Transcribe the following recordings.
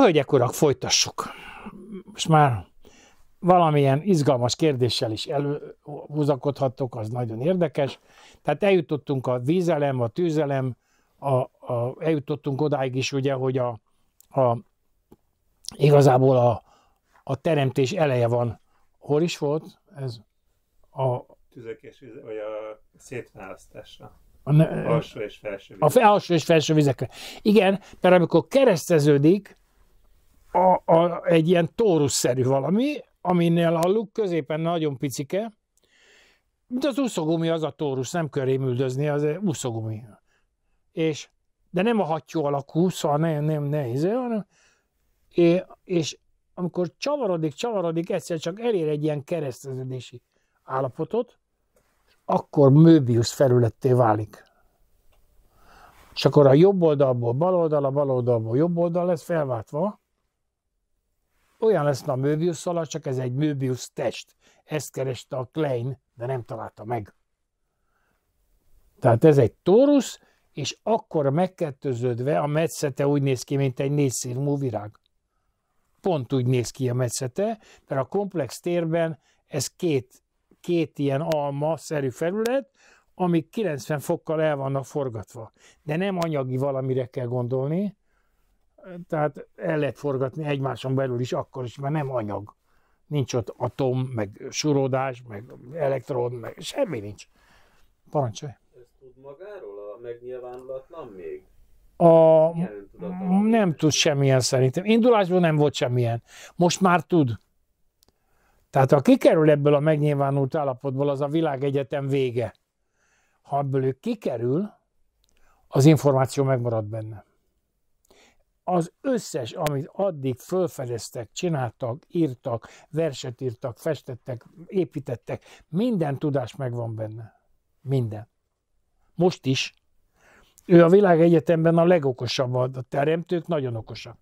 hölgyek, urak, folytassuk. Most már valamilyen izgalmas kérdéssel is elhúzakodhatok, az nagyon érdekes. Tehát eljutottunk a vízelem, a tűzelem, a, a, eljutottunk odáig is, ugye, hogy a, a, igazából a, a teremtés eleje van. Hol is volt ez? A, tüzek és vize, vagy a szétválasztásra. A, ne, alsó és felső vizekre. A alsó és felső vizekre. Igen, mert amikor kereszteződik, a, a, egy ilyen tórusszerű valami, aminél a luk középen nagyon picike, mint az úszogumi az a tórus, nem kell rémüldözni, az úszogumi. És, de nem a hattyú alakú, szóval nem, nem nehéz, hanem, és, és amikor csavarodik, csavarodik, egyszer csak elér egy ilyen kereszteződési állapotot, akkor Möbius felületté válik. És akkor a jobb oldalból bal oldal, a bal oldalból jobb oldal lesz felváltva, olyan lesz a Möbius szalag, csak ez egy Möbius test. Ezt kereste a Klein, de nem találta meg. Tehát ez egy tórusz, és akkor megkettőződve a metszete úgy néz ki, mint egy négyszírmú virág. Pont úgy néz ki a metszete, mert a komplex térben ez két, két ilyen alma-szerű felület, amik 90 fokkal el vannak forgatva. De nem anyagi valamire kell gondolni, tehát el lehet forgatni egymáson belül is akkor is, mert nem anyag. Nincs ott atom, meg surodás, meg elektron, meg semmi nincs. Parancsolj! Ez tud magáról a megnyilvánulatlan még? A, nem tud semmilyen szerintem. Indulásban nem volt semmilyen. Most már tud. Tehát ha kikerül ebből a megnyilvánult állapotból, az a világegyetem vége. Ha ebből ő kikerül, az információ megmarad benne az összes, amit addig fölfedeztek, csináltak, írtak, verset írtak, festettek, építettek, minden tudás megvan benne. Minden. Most is. Ő a világegyetemben a legokosabb, a teremtők nagyon okosak.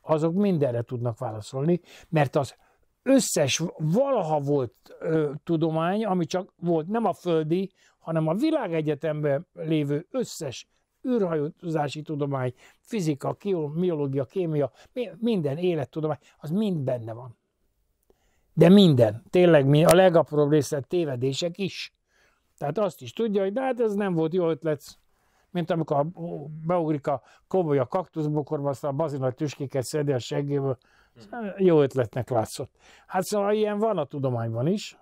Azok mindenre tudnak válaszolni, mert az összes valaha volt ö, tudomány, ami csak volt, nem a földi, hanem a világegyetemben lévő összes űrhajózási tudomány, fizika, biológia, kémia, minden élettudomány, az mind benne van. De minden, tényleg mi a legapróbb részlet tévedések is. Tehát azt is tudja, hogy de hát ez nem volt jó ötlet, mint amikor beugrik a komoly a kaktuszbokorba, aztán a bazina tüskéket szedi a seggéből. Jó ötletnek látszott. Hát szóval ilyen van a tudományban is,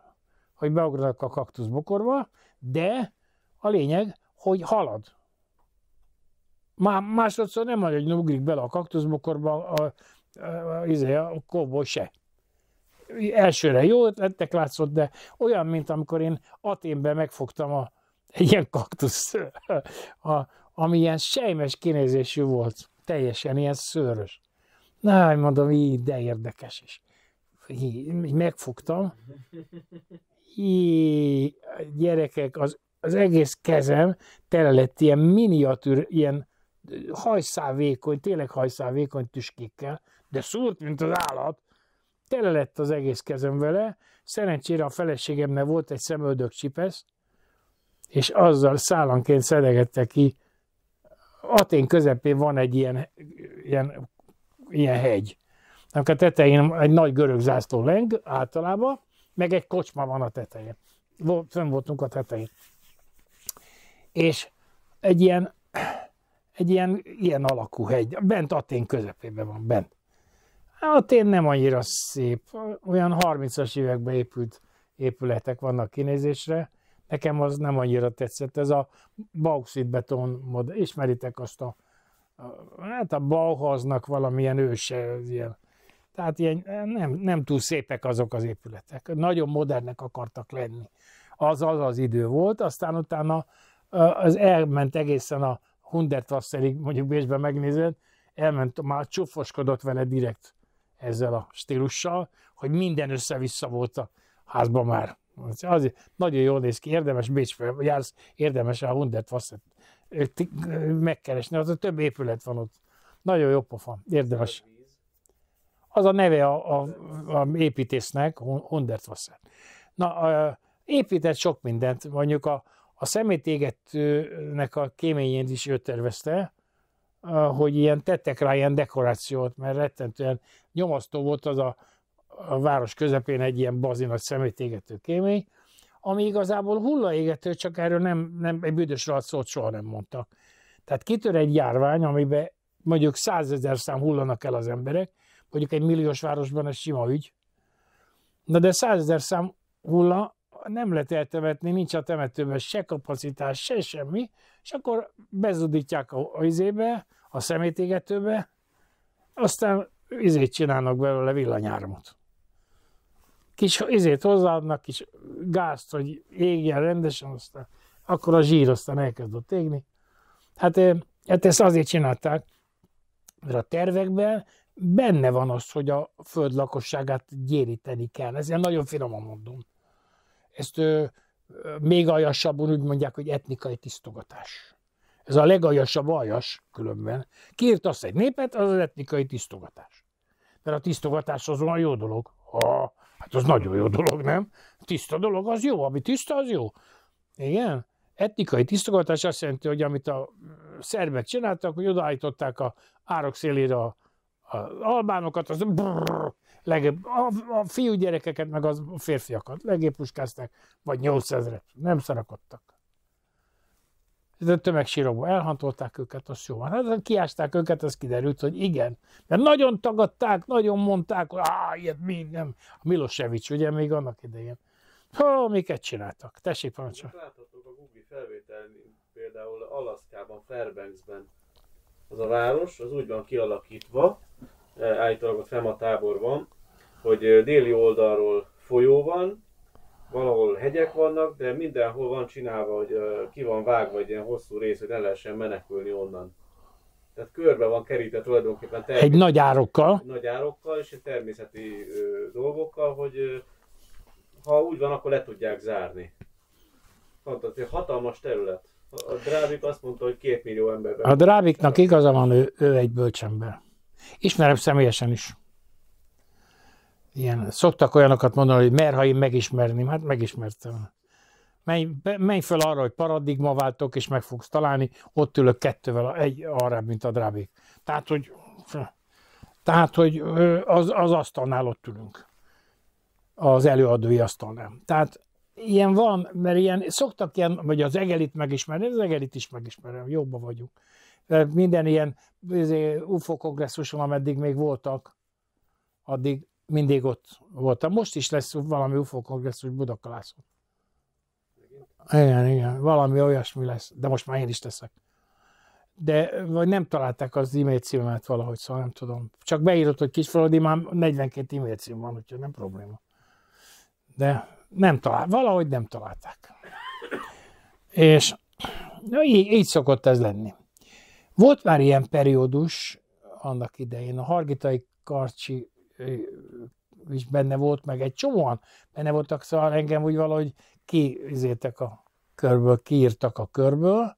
hogy beugranak a kaktuszbokorba, de a lényeg, hogy halad. Már másodszor nem vagy, hogy ugrik bele a kaktuszbokorba a, a, a, izé, a, a kóbó se. Elsőre jó ötletek látszott, de olyan, mint amikor én Aténben megfogtam a, egy ilyen kaktusz, a, ami ilyen sejmes kinézésű volt, teljesen ilyen szőrös. Na, hát mondom, így, de érdekes is. Így, megfogtam. Így, gyerekek, az, az egész kezem tele lett ilyen miniatűr, ilyen hajszál vékony, tényleg hajszál vékony tüskékkel, de szúrt, mint az állat, tele lett az egész kezem vele, szerencsére a feleségemnek volt egy szemöldök csipesz, és azzal szállanként szedegette ki. Atén közepén van egy ilyen, ilyen, ilyen hegy, a tetején egy nagy görög zászló leng általában, meg egy kocsma van a tetején. Fönn voltunk a tetején. És egy ilyen egy ilyen, ilyen alakú hegy, bent Atén közepében van, bent. Atén nem annyira szép, olyan 30-as években épült épületek vannak kinézésre, nekem az nem annyira tetszett, ez a bauxit beton mod, ismeritek azt a, a hát a Bauhausnak valamilyen őse, ilyen, tehát ilyen, nem, nem túl szépek azok az épületek, nagyon modernek akartak lenni. Az az az idő volt, aztán utána az elment egészen a Hundertwasserig mondjuk Bécsben megnézed, elment, már csúfoskodott vele direkt ezzel a stílussal, hogy minden össze-vissza volt a házban már. Azért nagyon jól néz ki, érdemes vagy jársz, érdemes a Hundertwasset megkeresni, az a több épület van ott. Nagyon jó pofa, érdemes. Az a neve a, a, a építésznek, Hundertwasser. Na, épített sok mindent, mondjuk a, a szemétégetőnek a kéményét is ő tervezte, hogy ilyen tettek rá ilyen dekorációt, mert rettentően nyomasztó volt az a, a város közepén egy ilyen bazinat szemétégető kémény, ami igazából hullaégető, csak erről nem, nem egy büdös szót soha nem mondtak. Tehát kitör egy járvány, amiben mondjuk százezer szám hullanak el az emberek, mondjuk egy milliós városban ez sima ügy, Na de százezer szám hulla nem lehet eltemetni, nincs a temetőben se kapacitás, se semmi, és akkor bezudítják a izébe, a szemétégetőbe, aztán izét csinálnak belőle villanyáramot. Kis izét hozzáadnak, kis gázt, hogy égjen rendesen, aztán akkor a zsír aztán elkezdett égni. Hát, eh, hát ezt azért csinálták, mert a tervekben benne van az, hogy a föld lakosságát gyéríteni kell. Ez nagyon finoman mondom ezt ö, még aljasabban úgy mondják, hogy etnikai tisztogatás. Ez a legaljasabb aljas különben. Kiért azt egy népet, az az etnikai tisztogatás. Mert a tisztogatás az olyan jó dolog. Ha, hát az nagyon jó dolog, nem? Tiszta dolog az jó, ami tiszta, az jó. Igen? Etnikai tisztogatás azt jelenti, hogy amit a szerbek csináltak, hogy odaállították a árok szélére a, a albánokat, az brrr, legébb, a, a fiú gyerekeket, meg az a férfiakat legépuskázták, vagy 8000, et Nem szarakodtak. a tömegsírokba elhantolták őket, az jó van. Hát kiásták őket, ez kiderült, hogy igen. Mert nagyon tagadták, nagyon mondták, hogy áh, ilyet mi nem. A Milosevic, ugye, még annak idején. Ha, miket csináltak? Tessék, parancsolj. Láthatók a Google felvételen, például Alaszkában, Fairbanksben az a város, az úgy van kialakítva, eh, állítólag ott fenn a tábor van, hogy déli oldalról folyó van, valahol hegyek vannak, de mindenhol van csinálva, hogy ki van vágva egy ilyen hosszú rész, hogy ne lehessen menekülni onnan. Tehát körbe van kerítve tulajdonképpen természeti, egy nagy árokkal. nagy árokkal és természeti ö, dolgokkal, hogy ö, ha úgy van, akkor le tudják zárni. Fantasztikus, hatalmas terület. A Drávik azt mondta, hogy két millió ember. A Dráviknak igaza van, ő, ő egy bölcsember. Ismerem személyesen is ilyen, szoktak olyanokat mondani, hogy mer, ha én megismerném, hát megismertem. Menj, menj fel arra, hogy paradigmaváltok, és meg fogsz találni, ott ülök kettővel egy arra, mint a drábék. Tehát, hogy, tehát, hogy az, az asztalnál ott ülünk. Az előadói asztalnál. Tehát ilyen van, mert ilyen, szoktak ilyen, vagy az egelit megismerni, az egelit is megismerem, jobban vagyunk. De minden ilyen UFO kongresszuson, ameddig még voltak, addig mindig ott voltam. Most is lesz valami UFO kongresszus Budakalászon. Igen, igen, valami olyasmi lesz, de most már én is teszek. De vagy nem találták az e-mail címemet valahogy, szóval nem tudom. Csak beírott, hogy kisfaludi, már 42 e-mail cím van, úgyhogy nem probléma. De nem talál, valahogy nem találták. És na, így, így szokott ez lenni. Volt már ilyen periódus annak idején, a Hargitai Karcsi is benne volt, meg egy csomóan benne voltak, szóval engem úgy valahogy kiizéltek a körből, kiírtak a körből,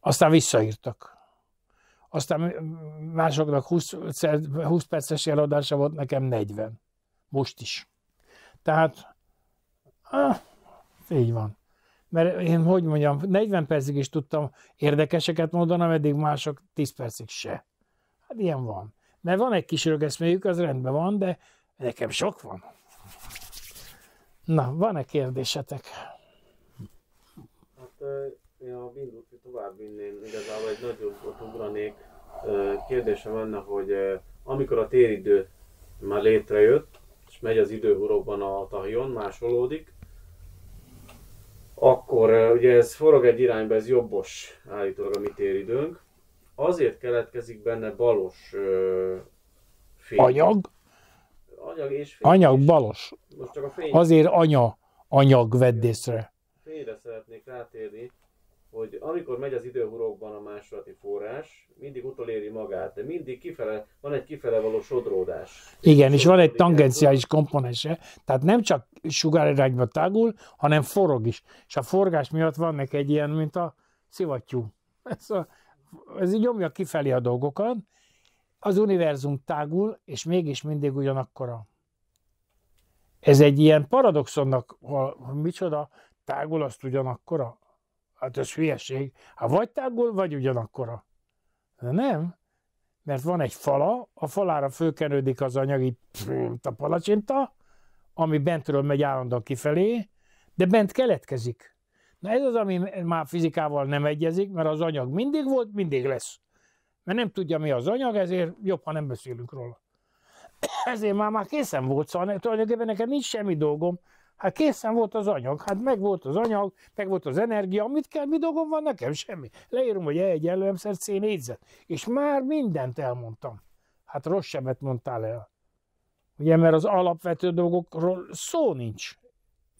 aztán visszaírtak. Aztán másoknak 20, 20 perces előadása volt, nekem 40. Most is. Tehát, ah, így van. Mert én, hogy mondjam, 40 percig is tudtam érdekeseket mondani, ameddig mások 10 percig se. Hát ilyen van. Mert van egy kis rögeszméjük, az rendben van, de nekem sok van. Na, van-e kérdésetek? Hát én a windows tovább vinném, igazából egy ott ugranék. Kérdésem lenne, hogy amikor a téridő már létrejött, és megy az időhurokban a tahion, másolódik, akkor ugye ez forog egy irányba, ez jobbos állítólag a mi téridőnk, azért keletkezik benne balos ö, fény. Anyag? Anyag és fény. Anyag balos. Most csak a fény. Azért anya, anyag vedd észre. Fényre szeretnék rátérni, hogy amikor megy az időhurokban a másolati forrás, mindig utoléri magát, de mindig kifele, van egy kifele való sodródás. Igen, és van egy tangenciális komponense, tehát nem csak sugárirányba tágul, hanem forog is. És a forgás miatt van neki egy ilyen, mint a szivattyú. Ez a ez így nyomja kifelé a dolgokat, az univerzum tágul, és mégis mindig ugyanakkora. Ez egy ilyen paradoxonnak, ha, micsoda, tágul azt ugyanakkora? Hát ez hülyeség. Ha vagy tágul, vagy ugyanakkora. De nem, mert van egy fala, a falára fölkenődik az anyagi a palacsinta, ami bentről megy állandóan kifelé, de bent keletkezik. Na ez az, ami már fizikával nem egyezik, mert az anyag mindig volt, mindig lesz. Mert nem tudja, mi az anyag, ezért jobb, ha nem beszélünk róla. Ezért már, már készen volt, szóval tulajdonképpen nekem nincs semmi dolgom. Hát készen volt az anyag, hát meg volt az anyag, meg volt az energia, amit kell, mi dolgom van nekem, semmi. Leírom, hogy E egyenlő M C négyzet, és már mindent elmondtam. Hát rossz semmet mondtál el. Ugye, mert az alapvető dolgokról szó nincs.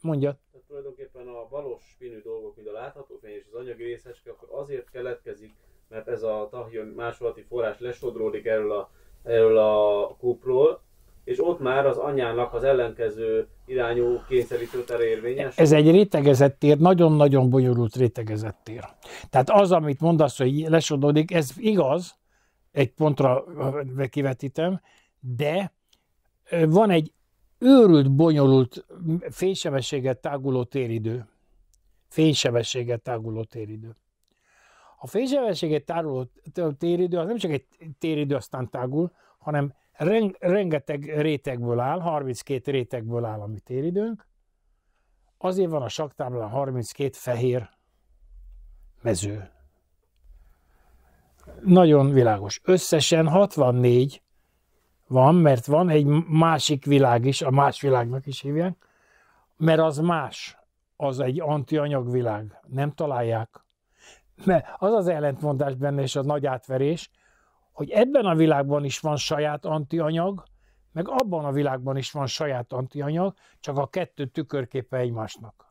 Mondja tulajdonképpen a valós spinű dolgok, mint a látható fény és az anyagi részecske, akkor azért keletkezik, mert ez a tahjon másolati forrás lesodródik erről a, erről a kupról, és ott már az anyának az ellenkező irányú kényszerítő érvényes? Ez egy rétegezett tér, nagyon-nagyon bonyolult rétegezett tér. Tehát az, amit mondasz, hogy lesodódik, ez igaz, egy pontra kivetítem, de van egy őrült, bonyolult, fénysebességet táguló téridő. Fénysebességet táguló téridő. A fénysebességet táguló téridő az nem csak egy téridő, aztán tágul, hanem rengeteg rétegből áll, 32 rétegből áll a mi téridőnk. Azért van a saktáblán 32 fehér mező. Nagyon világos. Összesen 64 van, mert van egy másik világ is, a más világnak is hívják, mert az más, az egy antianyagvilág, nem találják. Mert az az ellentmondás benne, és a nagy átverés, hogy ebben a világban is van saját antianyag, meg abban a világban is van saját antianyag, csak a kettő tükörképe egymásnak.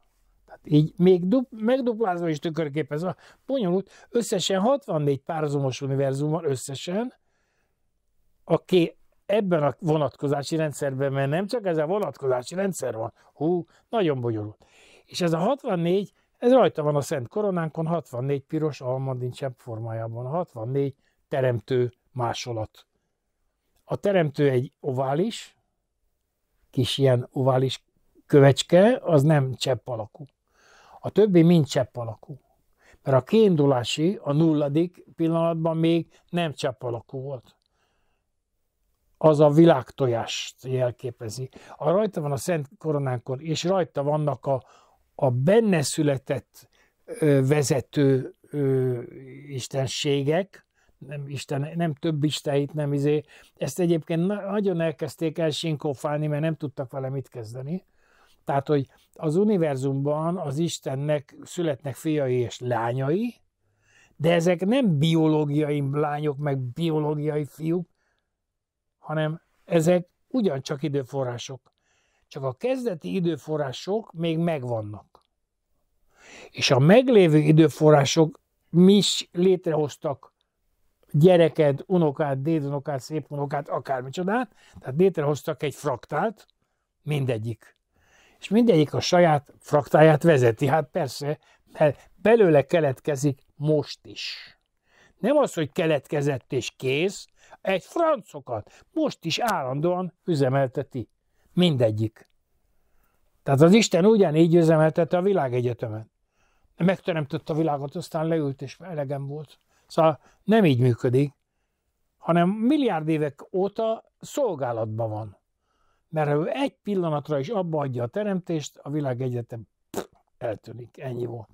Tehát így még dupl- megduplázva is ez a bonyolult, összesen 64 párhuzamos univerzum van összesen, a két ebben a vonatkozási rendszerben, mert nem csak ez a vonatkozási rendszer van. Hú, nagyon bonyolult. És ez a 64, ez rajta van a Szent Koronánkon, 64 piros almandincsebb formájában, 64 teremtő másolat. A teremtő egy ovális, kis ilyen ovális kövecske, az nem csepp alakú. A többi mind csepp alakú. Mert a kiindulási, a nulladik pillanatban még nem csepp alakú volt az a világtojást jelképezi. A rajta van a Szent Koronánkon, és rajta vannak a, a benne született ö, vezető ö, istenségek, nem, Isten, nem több isteit, nem izé. Ezt egyébként nagyon elkezdték elsinkófálni, mert nem tudtak vele mit kezdeni. Tehát, hogy az univerzumban az Istennek születnek fiai és lányai, de ezek nem biológiai lányok, meg biológiai fiúk, hanem ezek ugyancsak időforrások. Csak a kezdeti időforrások még megvannak. És a meglévő időforrások mi is létrehoztak gyereked, unokát, dédunokát, unokát, akármicsodát, tehát létrehoztak egy fraktált, mindegyik. És mindegyik a saját fraktáját vezeti. Hát persze, mert belőle keletkezik most is. Nem az, hogy keletkezett és kész, egy francokat most is állandóan üzemelteti. Mindegyik. Tehát az Isten ugyanígy üzemeltette a világegyetemet. Megteremtett a világot, aztán leült, és elegem volt. Szóval nem így működik, hanem milliárd évek óta szolgálatban van. Mert ha ő egy pillanatra is abba adja a teremtést, a világegyetem eltűnik. Ennyi volt.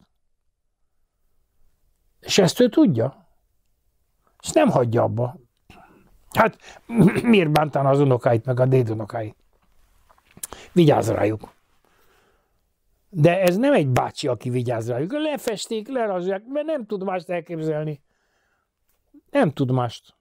És ezt ő tudja és nem hagyja abba. Hát miért bántana az unokáit, meg a dédunokáit? Vigyázz rájuk. De ez nem egy bácsi, aki vigyáz rájuk. Lefesték, lerazják, mert nem tud mást elképzelni. Nem tud mást.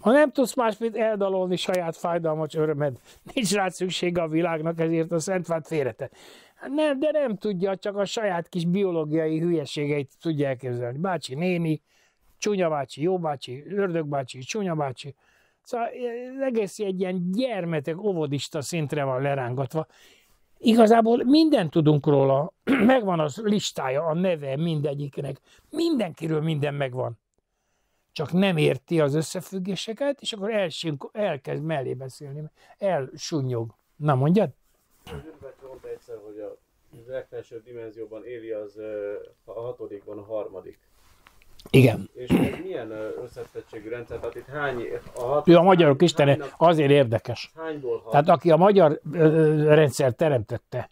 Ha nem tudsz más, mint eldalolni saját fájdalmas örömed, nincs rá szüksége a világnak, ezért a Szentfát félrete. Hát nem, de nem tudja, csak a saját kis biológiai hülyeségeit tudja elképzelni. Bácsi néni, csúnya bácsi, jó bácsi, ördög bácsi, csúnya bácsi. Szóval e, egész egy ilyen gyermetek óvodista szintre van lerángatva. Igazából mindent tudunk róla, megvan az listája, a neve mindegyiknek, mindenkiről minden megvan. Csak nem érti az összefüggéseket, és akkor elsünk, elkezd mellé beszélni, elsunyog. Na mondjad? Mondta egyszer, hogy a legfelsőbb dimenzióban éli az a hatodikban a harmadik. Igen. És milyen összetettségű rendszer? Tehát itt hány... A hat, ő a magyarok istene, azért érdekes. Hányból hat? Tehát aki a magyar rendszer teremtette,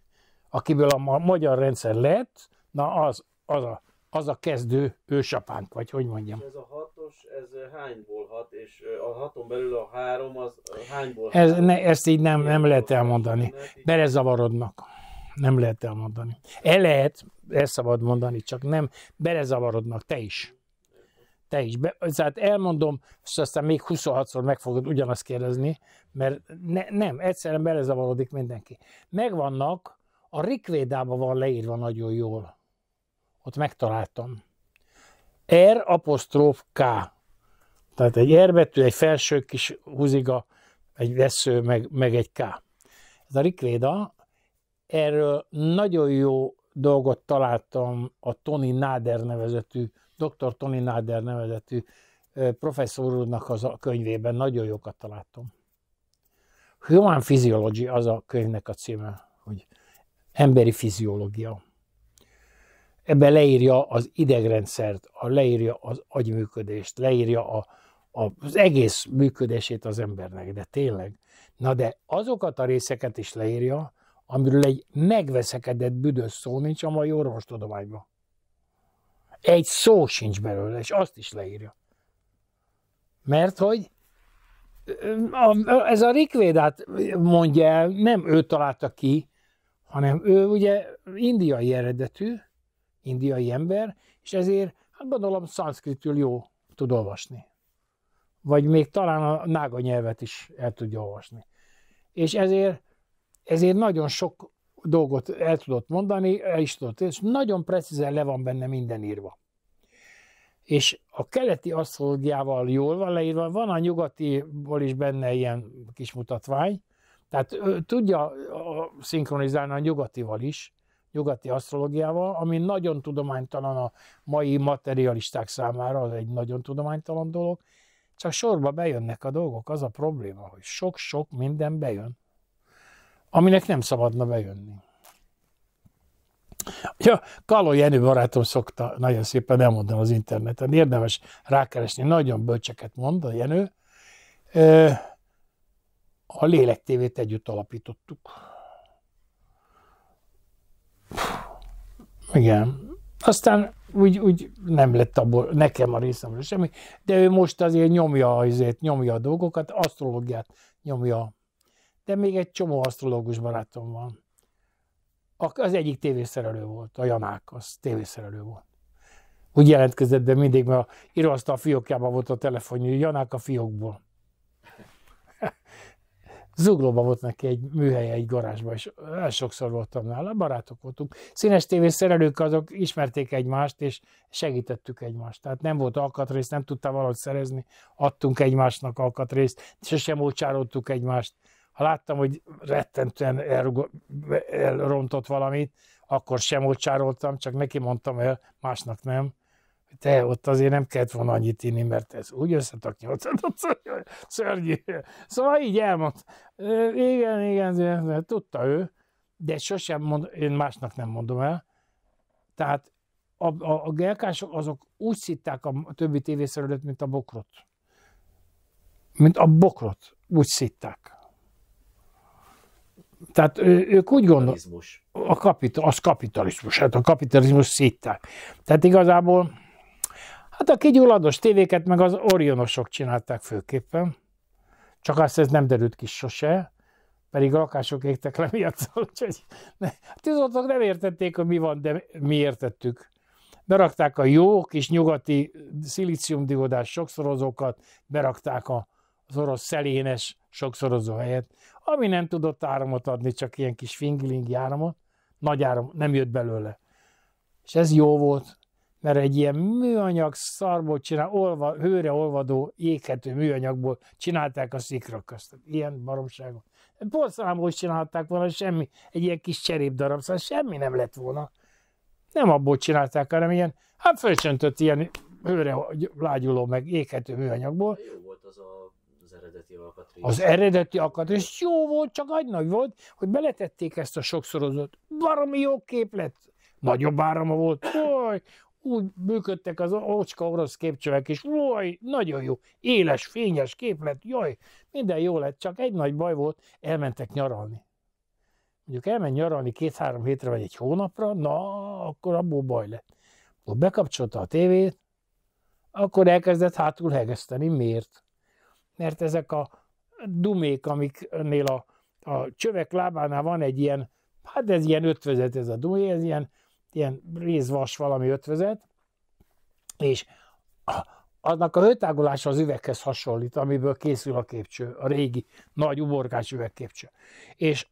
akiből a magyar rendszer lett, na az, az a az a kezdő ősapánk, vagy hogy mondjam. És ez a hatos, ez hányból hat, és a haton belül a három, az hányból ez, Ne, ezt így nem, nem lehet elmondani, belezavarodnak. Nem lehet elmondani. El lehet, el szabad mondani, csak nem, belezavarodnak, te is te is. Be, tehát elmondom, és aztán még 26-szor meg fogod ugyanazt kérdezni, mert ne, nem, egyszerűen belezavarodik mindenki. Megvannak, a Rikvédában van leírva nagyon jól. Ott megtaláltam. R apostróf K. Tehát egy R betű, egy felső kis húziga, egy vesző, meg, meg egy K. Ez a Rikvéda, erről nagyon jó dolgot találtam a Tony Nader nevezetű dr. Tony Nader nevezetű professzor úrnak az a könyvében nagyon jókat találtam. Human Physiology az a könyvnek a címe, hogy emberi fiziológia. Ebben leírja az idegrendszert, a, leírja az agyműködést, leírja a, a, az egész működését az embernek, de tényleg. Na de azokat a részeket is leírja, amiről egy megveszekedett büdös szó nincs a mai orvostudományban. Egy szó sincs belőle, és azt is leírja. Mert hogy a, ez a Rikvédát mondja el, nem ő találta ki, hanem ő ugye indiai eredetű, indiai ember, és ezért, hát gondolom, szanszkritül jó tud olvasni. Vagy még talán a nága nyelvet is el tudja olvasni. És ezért, ezért nagyon sok dolgot el tudott mondani, el is tudott, és nagyon precízen le van benne minden írva. És a keleti asztrologiával jól van leírva, van a nyugatiból is benne ilyen kis mutatvány, tehát ő tudja szinkronizálni a nyugatival is, nyugati asztrologiával, ami nagyon tudománytalan a mai materialisták számára, az egy nagyon tudománytalan dolog, csak sorba bejönnek a dolgok, az a probléma, hogy sok-sok minden bejön aminek nem szabadna bejönni. Ja, Kaló Jenő barátom szokta nagyon szépen elmondani az interneten. Érdemes rákeresni, nagyon bölcseket mond a Jenő. A Lélek tévét együtt alapítottuk. Igen. Aztán úgy, úgy nem lett abból nekem a részemről semmi, de ő most azért nyomja, azért nyomja a dolgokat, asztrológiát nyomja de még egy csomó asztrológus barátom van. Az egyik tévészerelő volt, a Janák, az tévészerelő volt. Úgy jelentkezett de mindig, mert a íróasztal fiókjában volt a telefonja, Janák a fiókból. Zuglóban volt neki egy műhelye, egy garázsban, és el sokszor voltam nála, barátok voltunk. Színes tévészerelők azok ismerték egymást, és segítettük egymást. Tehát nem volt alkatrész, nem tudtam valahogy szerezni, adtunk egymásnak alkatrészt, sosem ócsárodtuk egymást. Ha láttam, hogy rettentően elrontott valamit, akkor sem ott csároltam, csak neki mondtam el, másnak nem. Te ott azért nem kellett volna annyit inni, mert ez úgy összetak nyolcadot, szörnyű. Szóval így elmondta. Igen, igen, tudta ő, de sosem mond, én másnak nem mondom el. Tehát a, a, a gelkások azok úgy szitták a többi tévészerület, mint a bokrot. Mint a bokrot, úgy szitták. Tehát ők úgy gondolják, a kapita, az kapitalizmus, hát a kapitalizmus szitták. Tehát igazából, hát a kigyulladós tévéket meg az orionosok csinálták főképpen, csak azt ez nem derült ki sose, pedig a lakások égtek le miatt, úgyhogy ne, hát a tűzoltók nem értették, hogy mi van, de mi értettük. Berakták a jó kis nyugati szilíciumdiodás sokszorozókat, berakták az orosz szelénes sokszorozó helyett, ami nem tudott áramot adni, csak ilyen kis fingling áramot, nagy áram nem jött belőle. És ez jó volt, mert egy ilyen műanyag szarból csinál, olva, hőre olvadó, éghető műanyagból csinálták a szikra közt. Ilyen baromságot. Porcelánból is csinálták volna, semmi, egy ilyen kis cserép darab, szóval semmi nem lett volna. Nem abból csinálták, hanem ilyen, hát fölcsöntött ilyen hőre lágyuló, meg éghető műanyagból. Jó volt az a eredeti alkatrész. Az eredeti alkatrész jó volt, csak nagy nagy volt, hogy beletették ezt a sokszorozót. Baromi jó kép lett. Nagyobb árama volt. Oly, úgy működtek az ocska orosz képcsövek is. Oly, nagyon jó. Éles, fényes kép lett. Jaj, minden jó lett, csak egy nagy baj volt, elmentek nyaralni. Mondjuk elmen nyaralni két-három hétre vagy egy hónapra, na, akkor abból baj lett. Akkor bekapcsolta a tévét, akkor elkezdett hátul hegeszteni. Miért? mert ezek a dumék, amiknél a, a csövek lábánál van egy ilyen, hát ez ilyen ötvözet ez a dumé, ez ilyen, ilyen rézvas valami ötvözet, és annak a hőtágolása az üveghez hasonlít, amiből készül a képcső, a régi nagy uborkás üvegképcső. És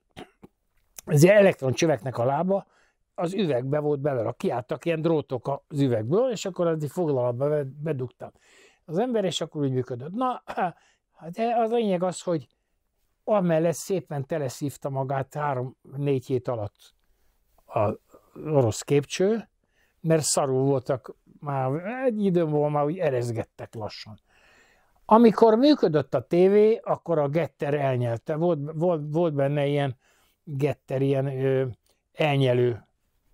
az csöveknek a lába az üvegbe volt belőle, kiálltak ilyen drótok az üvegből, és akkor az így foglalatba bedugtam az ember, és akkor úgy működött. Na, Hát, de az a lényeg az, hogy amellett szépen teleszívta magát három-négy hét alatt a orosz képcső, mert szarul voltak, már egy időm volt, már úgy erezgettek lassan. Amikor működött a tévé, akkor a Getter elnyelte. Volt, volt, volt benne ilyen Getter, ilyen ö, elnyelő,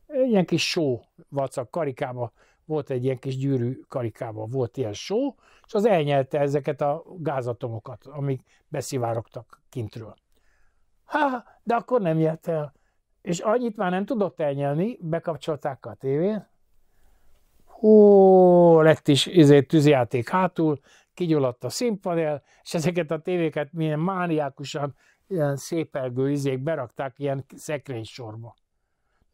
ilyen kis só vacak, karikába volt egy ilyen kis gyűrű karikával, volt ilyen só, és az elnyelte ezeket a gázatomokat, amik beszivárogtak kintről. Há, de akkor nem nyert el. És annyit már nem tudott elnyelni, bekapcsolták a tévén. hú, lett is izé, tűzjáték hátul, kigyulladt a színpanel, és ezeket a tévéket milyen mániákusan, ilyen szépelgő izék berakták ilyen szekrénysorba.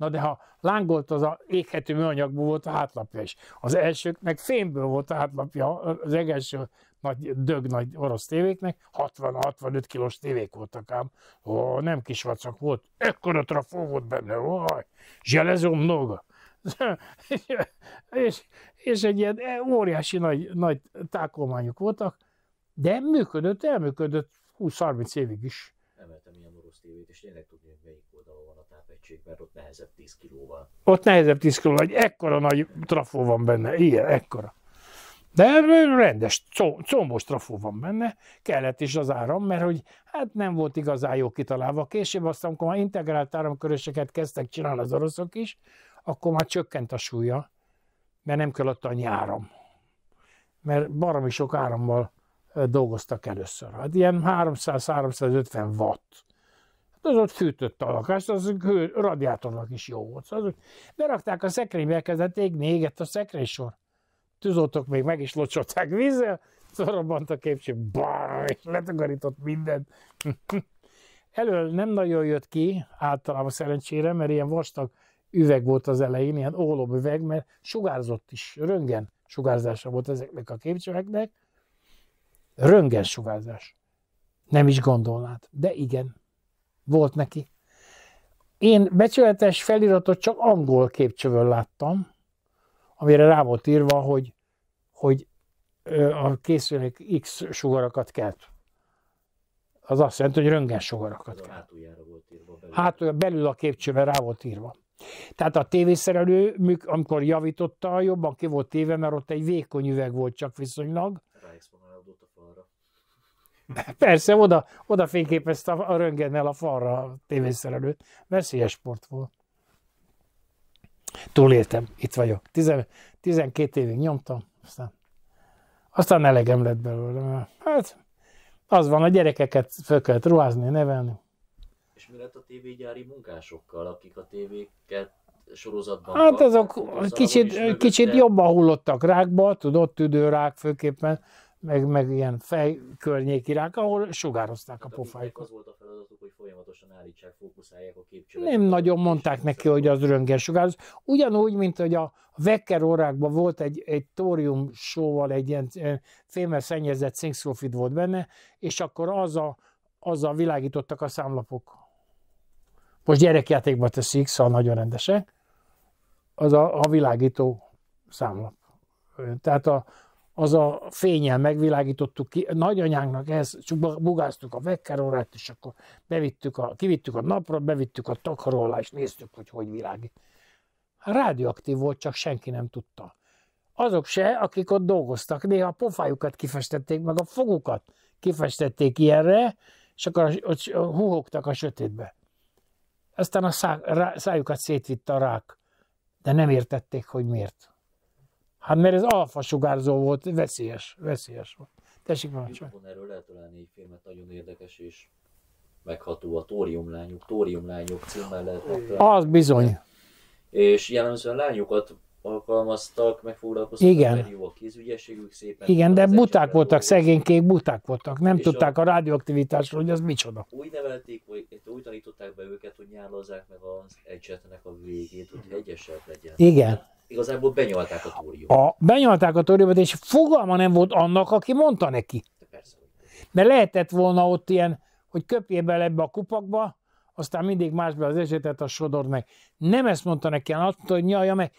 Na de ha lángolt az a éghető műanyagból volt a hátlapja is. Az elsőknek fémből volt a hátlapja, az egelső nagy, dög nagy orosz tévéknek, 60-65 kilós tévék voltak ám. Ó, nem kis vacak volt, ekkora trafó volt benne, oj, zselezó mnoga. és, és egy ilyen óriási nagy, nagy tákolmányok voltak, de működött, elműködött 20-30 évig is. Emeltem ilyen orosz tévét, és tényleg különbség, mert ott nehezebb 10 kilóval. Ott nehezebb 10 kilóval, egy ekkora nagy trafó van benne, ilyen, ekkora. De rendes, combos trafó van benne, kellett is az áram, mert hogy hát nem volt igazán jó kitalálva. Később aztán, amikor már integrált áramköröseket kezdtek csinálni az oroszok is, akkor már csökkent a súlya, mert nem kellett annyi áram. Mert baromi sok árammal dolgoztak először. Hát ilyen 300-350 watt Hát az ott fűtött a lakást, az radiátornak is jó volt. Szóval berakták a szekrénybe, elkezdett égni, égett a szekrénysor. Tűzoltok még meg is locsolták vízzel, szorobbant a képcső, barr, és letakarított mindent. Elől nem nagyon jött ki, általában szerencsére, mert ilyen vastag üveg volt az elején, ilyen üveg, mert sugárzott is, röngen sugárzása volt ezeknek a képcsöveknek. Röngen sugárzás. Nem is gondolnád, de igen, volt neki. Én becsületes feliratot csak angol képcsövön láttam, amire rá volt írva, hogy, hogy a készülék X sugarakat kelt. Az azt jelenti, hogy röntgen sugarakat kelt. Hát Belül. belül a képcsőben rá volt írva. Tehát a tévészerelő, amikor javította, jobban ki volt téve, mert ott egy vékony üveg volt csak viszonylag, Persze, oda, oda fényképezte a, a röntgennel a falra a tévészerelőt. Veszélyes sport volt. Túléltem, itt vagyok. Tizen, 12 évig nyomtam, aztán, aztán elegem lett belőle. hát, az van, a gyerekeket föl kellett ruházni, nevelni. És mi lett a tévégyári munkásokkal, akik a tévéket sorozatban. Hát azok kicsit, kicsit jobban hullottak rákba, tudod, tüdőrák főképpen, meg, meg ilyen fej környékirák, ahol sugározták a hát pofájukat. Az volt a feladatuk, hogy folyamatosan állítsák, fókuszálják a képcsőt. Nem nagyon mondták neki, hogy az röntgen sugároz. Ugyanúgy, mint hogy a Wecker órákban volt egy, egy tórium sóval egy ilyen eh, fémes szennyezett szinkszulfid volt benne, és akkor az a, azzal világítottak a számlapok. Most gyerekjátékba teszik, szóval nagyon rendesek. Az a, a világító számlap. Tehát a, az a fényel megvilágítottuk ki. Nagyanyánknak ehhez bugáztuk a vekkerórát, és akkor bevittük a, kivittük a napra, bevittük a takarolá, és néztük, hogy hogy világít. Hát rádióaktív volt, csak senki nem tudta. Azok se, akik ott dolgoztak, néha a pofájukat kifestették, meg a fogukat kifestették ilyenre, és akkor ott húhogtak a sötétbe. Aztán a szájukat szétvitt a rák, de nem értették, hogy miért. Hát mert ez alfa sugárzó volt, veszélyes, veszélyes volt. Tessék már csak. Erről lehet találni egy filmet, nagyon érdekes és megható a Tóriumlányok, Tóriumlányok címmel lehet Az bizony. És jellemzően lányokat alkalmaztak, megfoglalkoztak, Igen. jó a kézügyességük szépen. Igen, de buták voltak, szegénykék buták voltak, nem és tudták a, a rádióaktivitásról, hogy az micsoda. Úgy nevelték, hogy úgy tanították be őket, hogy nyálozzák meg az egysetnek a végét, hogy egyeset legyen. Igen igazából benyalták a tóriumot. A, benyalták a tóriumot, és fogalma nem volt annak, aki mondta neki. Persze. Mert lehetett volna ott ilyen, hogy köpjél bele ebbe a kupakba, aztán mindig más be az esetet, a sodor meg. Nem ezt mondta neki, hanem azt mondta, hogy nyalja meg,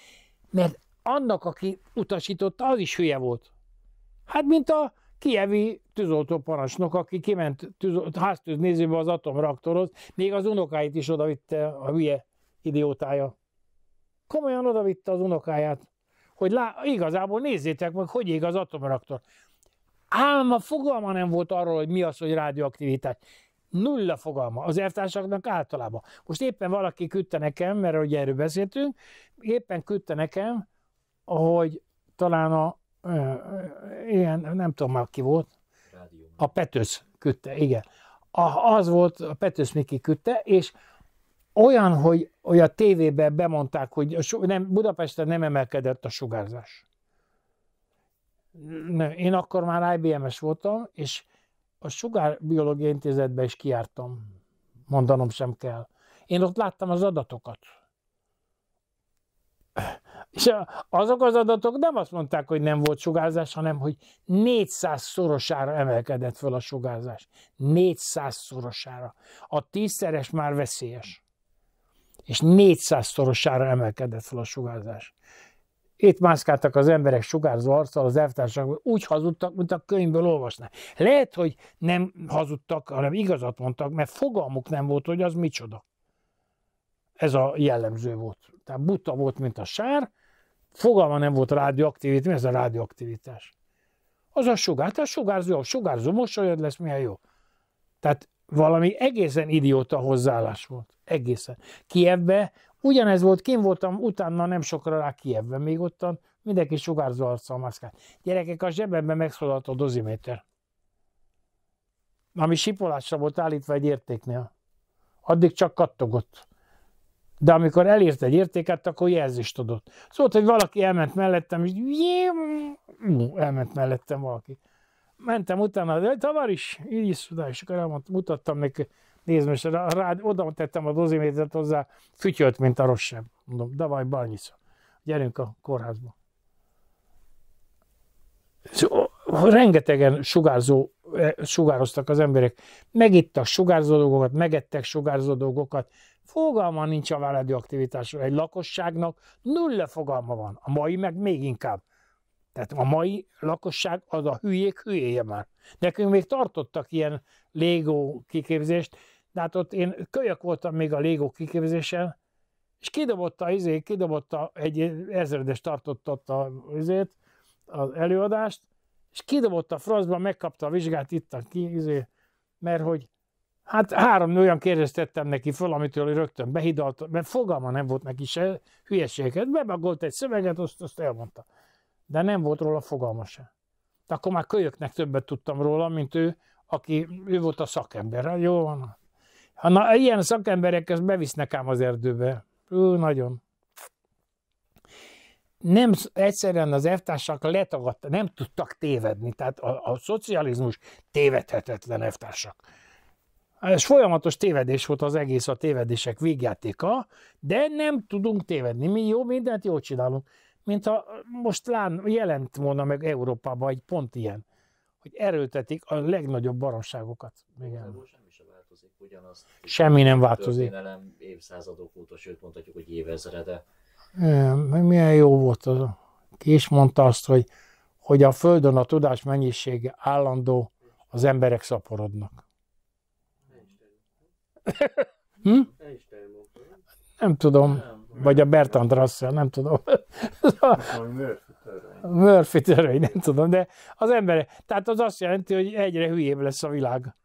mert annak, aki utasította, az is hülye volt. Hát, mint a kievi tűzoltó parancsnok, aki kiment tűzolt, nézőbe az atomraktorhoz, még az unokáit is oda vitte a hülye idiótája komolyan odavitte az unokáját, hogy lá, igazából nézzétek meg, hogy ég az atomreaktor. Álma fogalma nem volt arról, hogy mi az, hogy rádióaktivitás. Nulla fogalma az elvtársaknak általában. Most éppen valaki küldte nekem, mert ugye erről beszéltünk, éppen küldte nekem, hogy talán a e, ilyen, nem tudom már ki volt, a Petősz küldte, igen. A, az volt, a Petősz Miki küldte, és olyan, hogy, hogy a tévében bemondták, hogy a, nem, Budapesten nem emelkedett a sugárzás. Nem, én akkor már IBM-es voltam, és a Sugárbiológiai intézetben is kiártam. Mondanom sem kell. Én ott láttam az adatokat. És azok az adatok nem azt mondták, hogy nem volt sugárzás, hanem hogy 400 szorosára emelkedett fel a sugárzás. 400 szorosára. A tízszeres már veszélyes és 400-szorosára emelkedett fel a sugárzás. Itt mászkáltak az emberek sugárzó arccal, az elvtársak úgy hazudtak, mint a könyvből olvasnak. Lehet, hogy nem hazudtak, hanem igazat mondtak, mert fogalmuk nem volt, hogy az micsoda. Ez a jellemző volt. Tehát buta volt, mint a sár, fogalma nem volt rádióaktivitás, mi ez a rádióaktivitás? Az a sugár, tehát sugárzó, sugárzó, mosolyod lesz, milyen jó. Tehát valami egészen idióta hozzáállás volt. Egészen. Kievbe ugyanez volt, kim voltam utána nem sokra rá Kievbe, még ottan mindenki sugárzó arccal maszkát. Gyerekek, a zsebemben megszólalt a doziméter. Ami sipolásra volt állítva egy értéknél. Addig csak kattogott. De amikor elért egy értéket, akkor jelzést adott. Szóval, hogy valaki elment mellettem, és mm, elment mellettem valaki mentem utána, de tavar is, így is tudom, és akkor elmond, mutattam neki, nézd most, rád, oda tettem a dozimétert hozzá, fütyölt, mint a sem. Mondom, davaj, balnyica, gyerünk a kórházba. rengetegen sugárzó, e, sugároztak az emberek. Megittak sugárzó dolgokat, megettek sugárzó dolgokat. Fogalma nincs a aktivitásról. Egy lakosságnak nulla fogalma van. A mai meg még inkább. Tehát a mai lakosság az a hülyék hülyéje már. Nekünk még tartottak ilyen Lego kiképzést, de hát ott én kölyök voltam még a Lego kiképzésen, és kidobotta, izé, kidobotta egy ezredes tartott az izét, az előadást, és kidobott a francba, megkapta a vizsgát itt, a izé, mert hogy hát három olyan kérdést tettem neki föl, amitől rögtön behidalt, mert fogalma nem volt neki se hülyeséget, bebagolt egy szöveget, azt, azt elmondta de nem volt róla fogalma se. De akkor már kölyöknek többet tudtam róla, mint ő, aki, ő volt a szakember. Hát jó van. Ha na, ilyen szakemberek ezt bevisznek ám az erdőbe. Ő nagyon. Nem, egyszerűen az elvtársak letagadta, nem tudtak tévedni. Tehát a, a szocializmus tévedhetetlen elvtársak. Ez folyamatos tévedés volt az egész a tévedések végjátéka, de nem tudunk tévedni. Mi jó, mindent jól csinálunk mint ha most lán, jelent volna meg Európában egy pont ilyen, hogy erőltetik a legnagyobb baromságokat. Igen. Semmi sem változik, ugyanaz. Semmi nem változik. Történelem évszázadok óta, sőt mondhatjuk, hogy évezrede. É, milyen jó volt az. Ki is mondta azt, hogy, hogy a Földön a tudás mennyisége állandó, az emberek szaporodnak. Hm? Nem tudom. Nem. Vagy a Bertrand Russell, nem tudom. Murphy törvény, nem tudom, de az ember, tehát az azt jelenti, hogy egyre hülyébb lesz a világ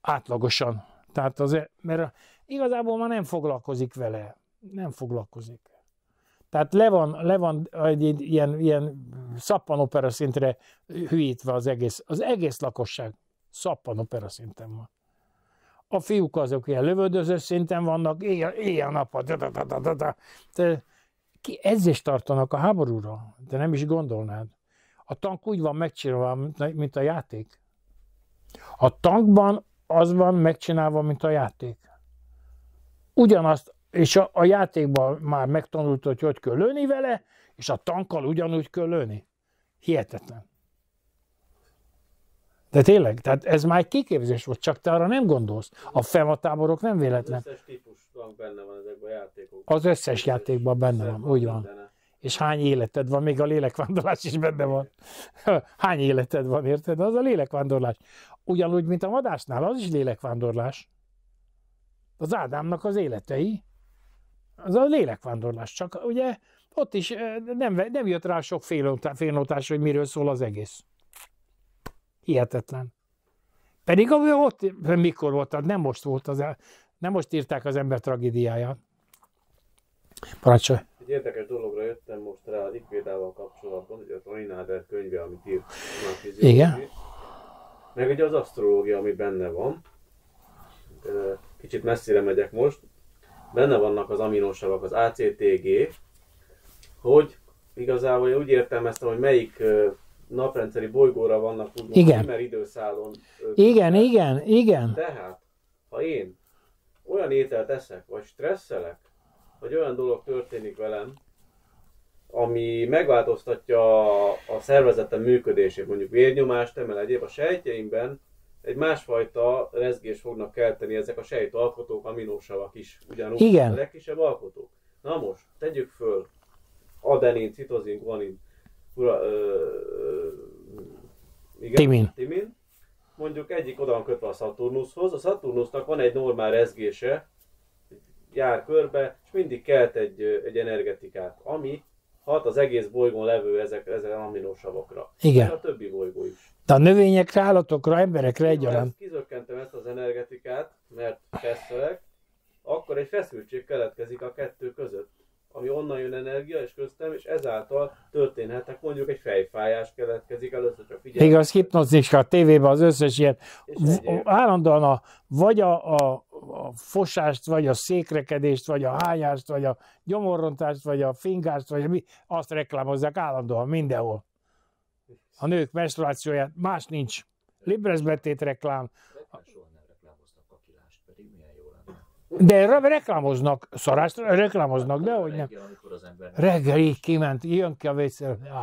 átlagosan. Tehát az, e- mert igazából már nem foglalkozik vele. Nem foglalkozik. Tehát le van, le van egy, egy ilyen, ilyen szappanopera szintre hülyítve az egész, az egész lakosság szappanopera szinten van. A fiúk azok ilyen lövöldöző szinten vannak, éjjel-nappal, ezzel is tartanak a háborúra, de nem is gondolnád. A tank úgy van megcsinálva, mint a játék. A tankban az van megcsinálva, mint a játék. Ugyanazt, és a, a játékban már megtanult, hogy hogy kell lőni vele, és a tankkal ugyanúgy kell lőni. Hihetetlen. De tényleg, tehát ez már egy kiképzés volt, csak te arra nem gondolsz. A FEMA táborok nem véletlen. Az összes típus van benne van ezekben a játékokban. Az összes, játékban benne van, úgy van. És hány életed van, még a lélekvándorlás is benne van. hány életed van, érted? Az a lélekvándorlás. Ugyanúgy, mint a vadásnál, az is lélekvándorlás. Az Ádámnak az életei, az a lélekvándorlás. Csak ugye ott is eh, nem, nem jött rá sok félnotás, hogy miről szól az egész. Hihetetlen. Pedig ott, mikor volt, nem most volt az, nem most írták az ember tragédiáját. Parancsolj. Egy érdekes dologra jöttem most rá a Likvédával kapcsolatban, ugye a Traináder könyve, amit írt. Igen. Meg ugye az asztrológia, ami benne van. Kicsit messzire megyek most. Benne vannak az aminosavak, az ACTG, hogy igazából én úgy értelmeztem, hogy melyik naprendszeri bolygóra vannak tudva, igen. mert időszálon. Igen, tudnak. igen, igen. Tehát, ha én olyan ételt eszek, vagy stresszelek, vagy olyan dolog történik velem, ami megváltoztatja a, a szervezetem működését, mondjuk vérnyomást emel egyéb, a sejtjeimben egy másfajta rezgés fognak kelteni ezek a sejtalkotók, aminósavak is, ugyanúgy Igen. a legkisebb alkotók. Na most, tegyük föl adenin, citozin, guanin ura, ö, ö, igen, Timin. Timin. Mondjuk egyik oda van kötve a Saturnushoz, a Saturnusnak van egy normál rezgése, jár körbe, és mindig kelt egy, egy energetikát, ami hat az egész bolygón levő ezek, ezen aminosavakra. Igen. És a többi bolygó is. De a növényekre, állatokra, emberekre egyaránt. Kizökkentem ezt az energetikát, mert feszülök, akkor egy feszültség keletkezik a kettő között ami onnan jön energia, és köztem, és ezáltal történhetnek, mondjuk egy fejfájás keletkezik, először csak figyelj. Igaz, hipnozik a tévében az összes ilyen, állandóan a, vagy a, a, a fosást, vagy a székrekedést, vagy a hányást, vagy a gyomorrontást, vagy a fingást, vagy mi, azt reklámozzák állandóan mindenhol. A nők menstruációját, más nincs. Librezbetét reklám. Reklám de reklámoznak, szarást reklámoznak, de hogy nem. Reggel így kiment, jön ki a vécél. Ah,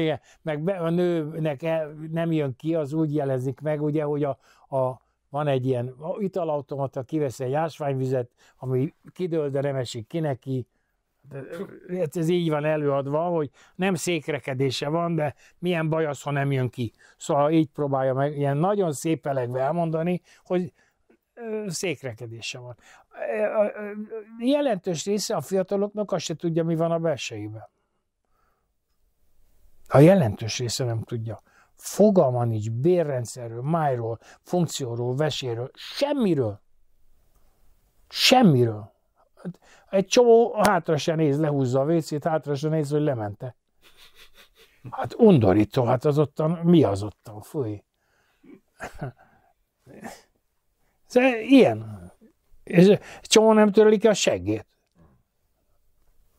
igen, meg be, a nőnek el, nem jön ki, az úgy jelezik meg, ugye, hogy a, a van egy ilyen italautomata, kivesz egy ásványvizet, ami kidől, de nem esik ki neki. Ez, hát ez így van előadva, hogy nem székrekedése van, de milyen baj az, ha nem jön ki. Szóval így próbálja meg ilyen nagyon szép szépelegve elmondani, hogy székrekedése van. Jelentős része a fiataloknak azt se tudja, mi van a belsejében. A jelentős része nem tudja. Fogalma nincs bérrendszerről, májról, funkcióról, veséről, semmiről. Semmiről. Egy csomó hátra se néz, lehúzza a vécét, hátra se néz, hogy lemente. Hát undorító, hát az ottan, mi az ottan, fúj. Ez szóval ilyen. És csomó nem törlik a seggét.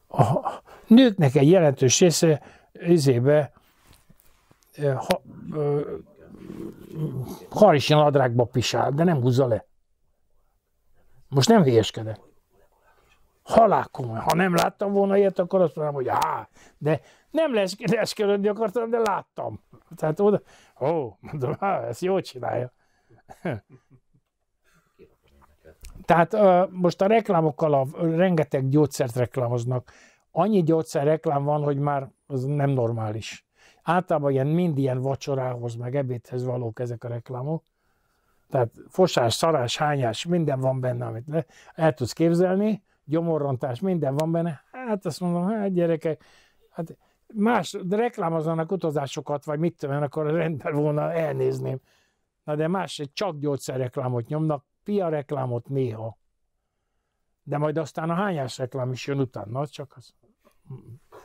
A nőknek egy jelentős része izébe ha, harisnya nadrágba pisál, de nem húzza le. Most nem hülyeskedek. Halálkom, Ha nem láttam volna ilyet, akkor azt mondom, hogy á, de nem lesz, leszkelődni akartam, de láttam. Tehát oda, ó, mondom, á, ezt jól csinálja. Tehát most a reklámokkal a, rengeteg gyógyszert reklámoznak. Annyi gyógyszer reklám van, hogy már az nem normális. Általában ilyen, mind ilyen vacsorához, meg ebédhez valók ezek a reklámok. Tehát fosás, szarás, hányás, minden van benne, amit le, el tudsz képzelni, gyomorrontás, minden van benne. Hát azt mondom, hát gyerekek, hát más de reklámoznának utazásokat, vagy mit tudom akkor rendben volna elnézném. Na de más, egy csak gyógyszerreklámot nyomnak, fia reklámot néha. De majd aztán a hányás reklám is jön utána, csak az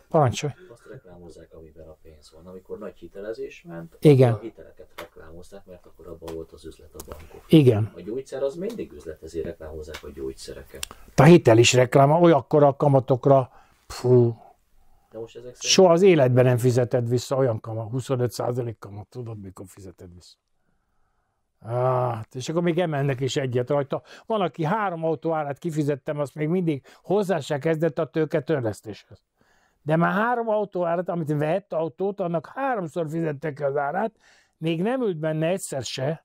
Parancsolj. Azt reklámozzák, amiben a pénz van. Amikor nagy hitelezés ment, Igen. a hiteleket reklámozták, mert akkor abban volt az üzlet a bankok. Igen. A gyógyszer az mindig üzlet, ezért reklámozzák a gyógyszereket. A hitel is reklám olyakkor a kamatokra, pfú. de most ezek szerint... Soha az életben nem fizeted vissza olyan kamat, 25% kamat, tudod, mikor fizeted vissza. Hát, és akkor még emelnek is egyet rajta. Van, aki három autó árát kifizettem, azt még mindig hozzá se kezdett a tőke törlesztéshez. De már három autó árat, amit vett autót, annak háromszor fizettek az árát, még nem ült benne egyszer se,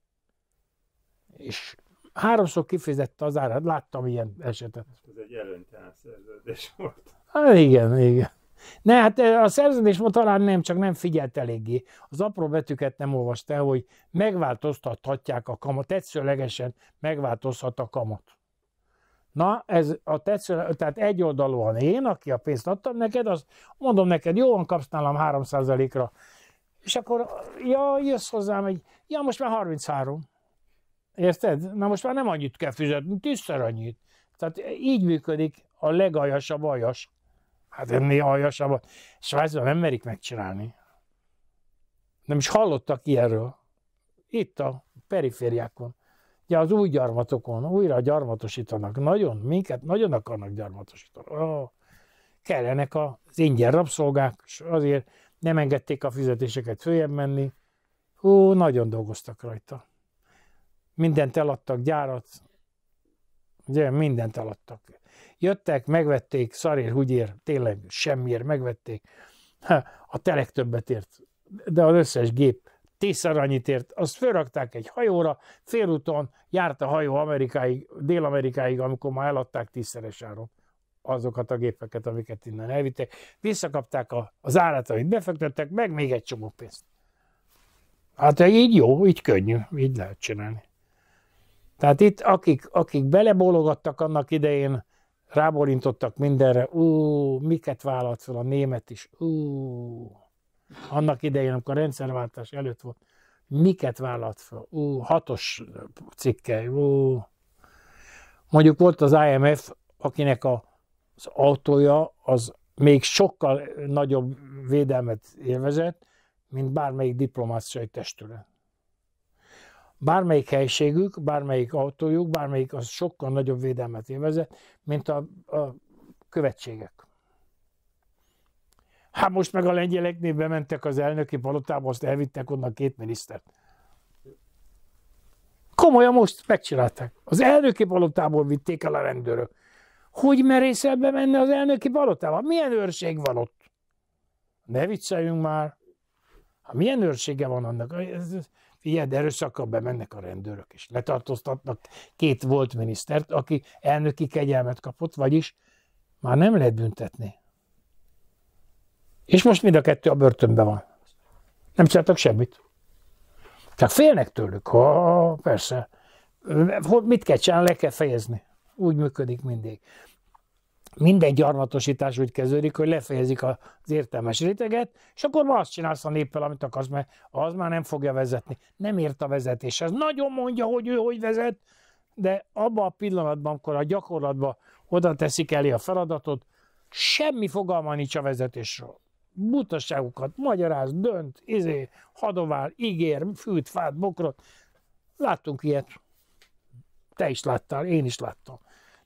és háromszor kifizette az árát. Láttam ilyen esetet. Ez egy előnytelen szerződés volt. Hát igen, igen. Ne, hát a most talán nem, csak nem figyelt eléggé. Az apró betűket nem olvasta el, hogy megváltoztathatják a kamat, tetszőlegesen megváltozhat a kamat. Na, ez a tetsző, tehát egy oldalúan én, aki a pénzt adtam neked, azt mondom neked, jó, van, kapsz nálam 3%-ra. És akkor, ja, jössz hozzám egy, ja, most már 33. Érted? Na most már nem annyit kell fizetni, tízszer annyit. Tehát így működik a legajasabb ajas Hát ennél aljasabbat. Svájcban nem merik megcsinálni. Nem is hallottak ilyenről. Itt a perifériákon. Ugye az új gyarmatokon újra gyarmatosítanak. Nagyon, minket nagyon akarnak gyarmatosítani. Oh, kellenek az ingyen rabszolgák, és azért nem engedték a fizetéseket följebb menni. Hú, nagyon dolgoztak rajta. Mindent eladtak, gyárat, ugye mindent eladtak. Jöttek, megvették, szarér, húgyér, tényleg semmiért megvették. Ha, a telek többet ért, de az összes gép tízszer annyit ért. Azt fölrakták egy hajóra, félúton járt a hajó Amerikáig, Dél-Amerikáig, amikor már eladták tízszeres áron azokat a gépeket, amiket innen elvittek. Visszakapták a, az árat, amit befektettek, meg még egy csomó pénzt. Hát így jó, így könnyű, így lehet csinálni. Tehát itt akik, akik belebólogattak annak idején, ráborintottak mindenre, ú, miket vállalt fel a német is, ú, annak idején, amikor a rendszerváltás előtt volt, miket vállalt fel, ú, hatos cikke, ú. Mondjuk volt az IMF, akinek a, az autója az még sokkal nagyobb védelmet élvezett, mint bármelyik diplomáciai testület bármelyik helységük, bármelyik autójuk, bármelyik az sokkal nagyobb védelmet élvezett, mint a, a követségek. Hát most meg a lengyeleknél bementek az elnöki palotába, azt elvittek onnan két minisztert. Komolyan most megcsinálták. Az elnöki palotából vitték el a rendőrök. Hogy merészel bemenni az elnöki palotába? Milyen őrség van ott? Ne vicceljünk már. Hát milyen őrsége van annak? ilyen erőszakkal bemennek a rendőrök, és letartóztatnak két volt minisztert, aki elnöki kegyelmet kapott, vagyis már nem lehet büntetni. És most mind a kettő a börtönben van. Nem csináltak semmit. Csak félnek tőlük. Ha, persze. Mit kell csinálni? Le kell fejezni. Úgy működik mindig minden gyarmatosítás úgy kezdődik, hogy lefejezik az értelmes réteget, és akkor ma azt csinálsz a néppel, amit akarsz, mert az már nem fogja vezetni. Nem ért a vezetés. Ez nagyon mondja, hogy ő hogy vezet, de abban a pillanatban, amikor a gyakorlatban oda teszik elé a feladatot, semmi fogalma nincs a vezetésről. Butaságokat magyaráz, dönt, izé, hadovál, ígér, fűt, fát, bokrot. Láttunk ilyet. Te is láttál, én is láttam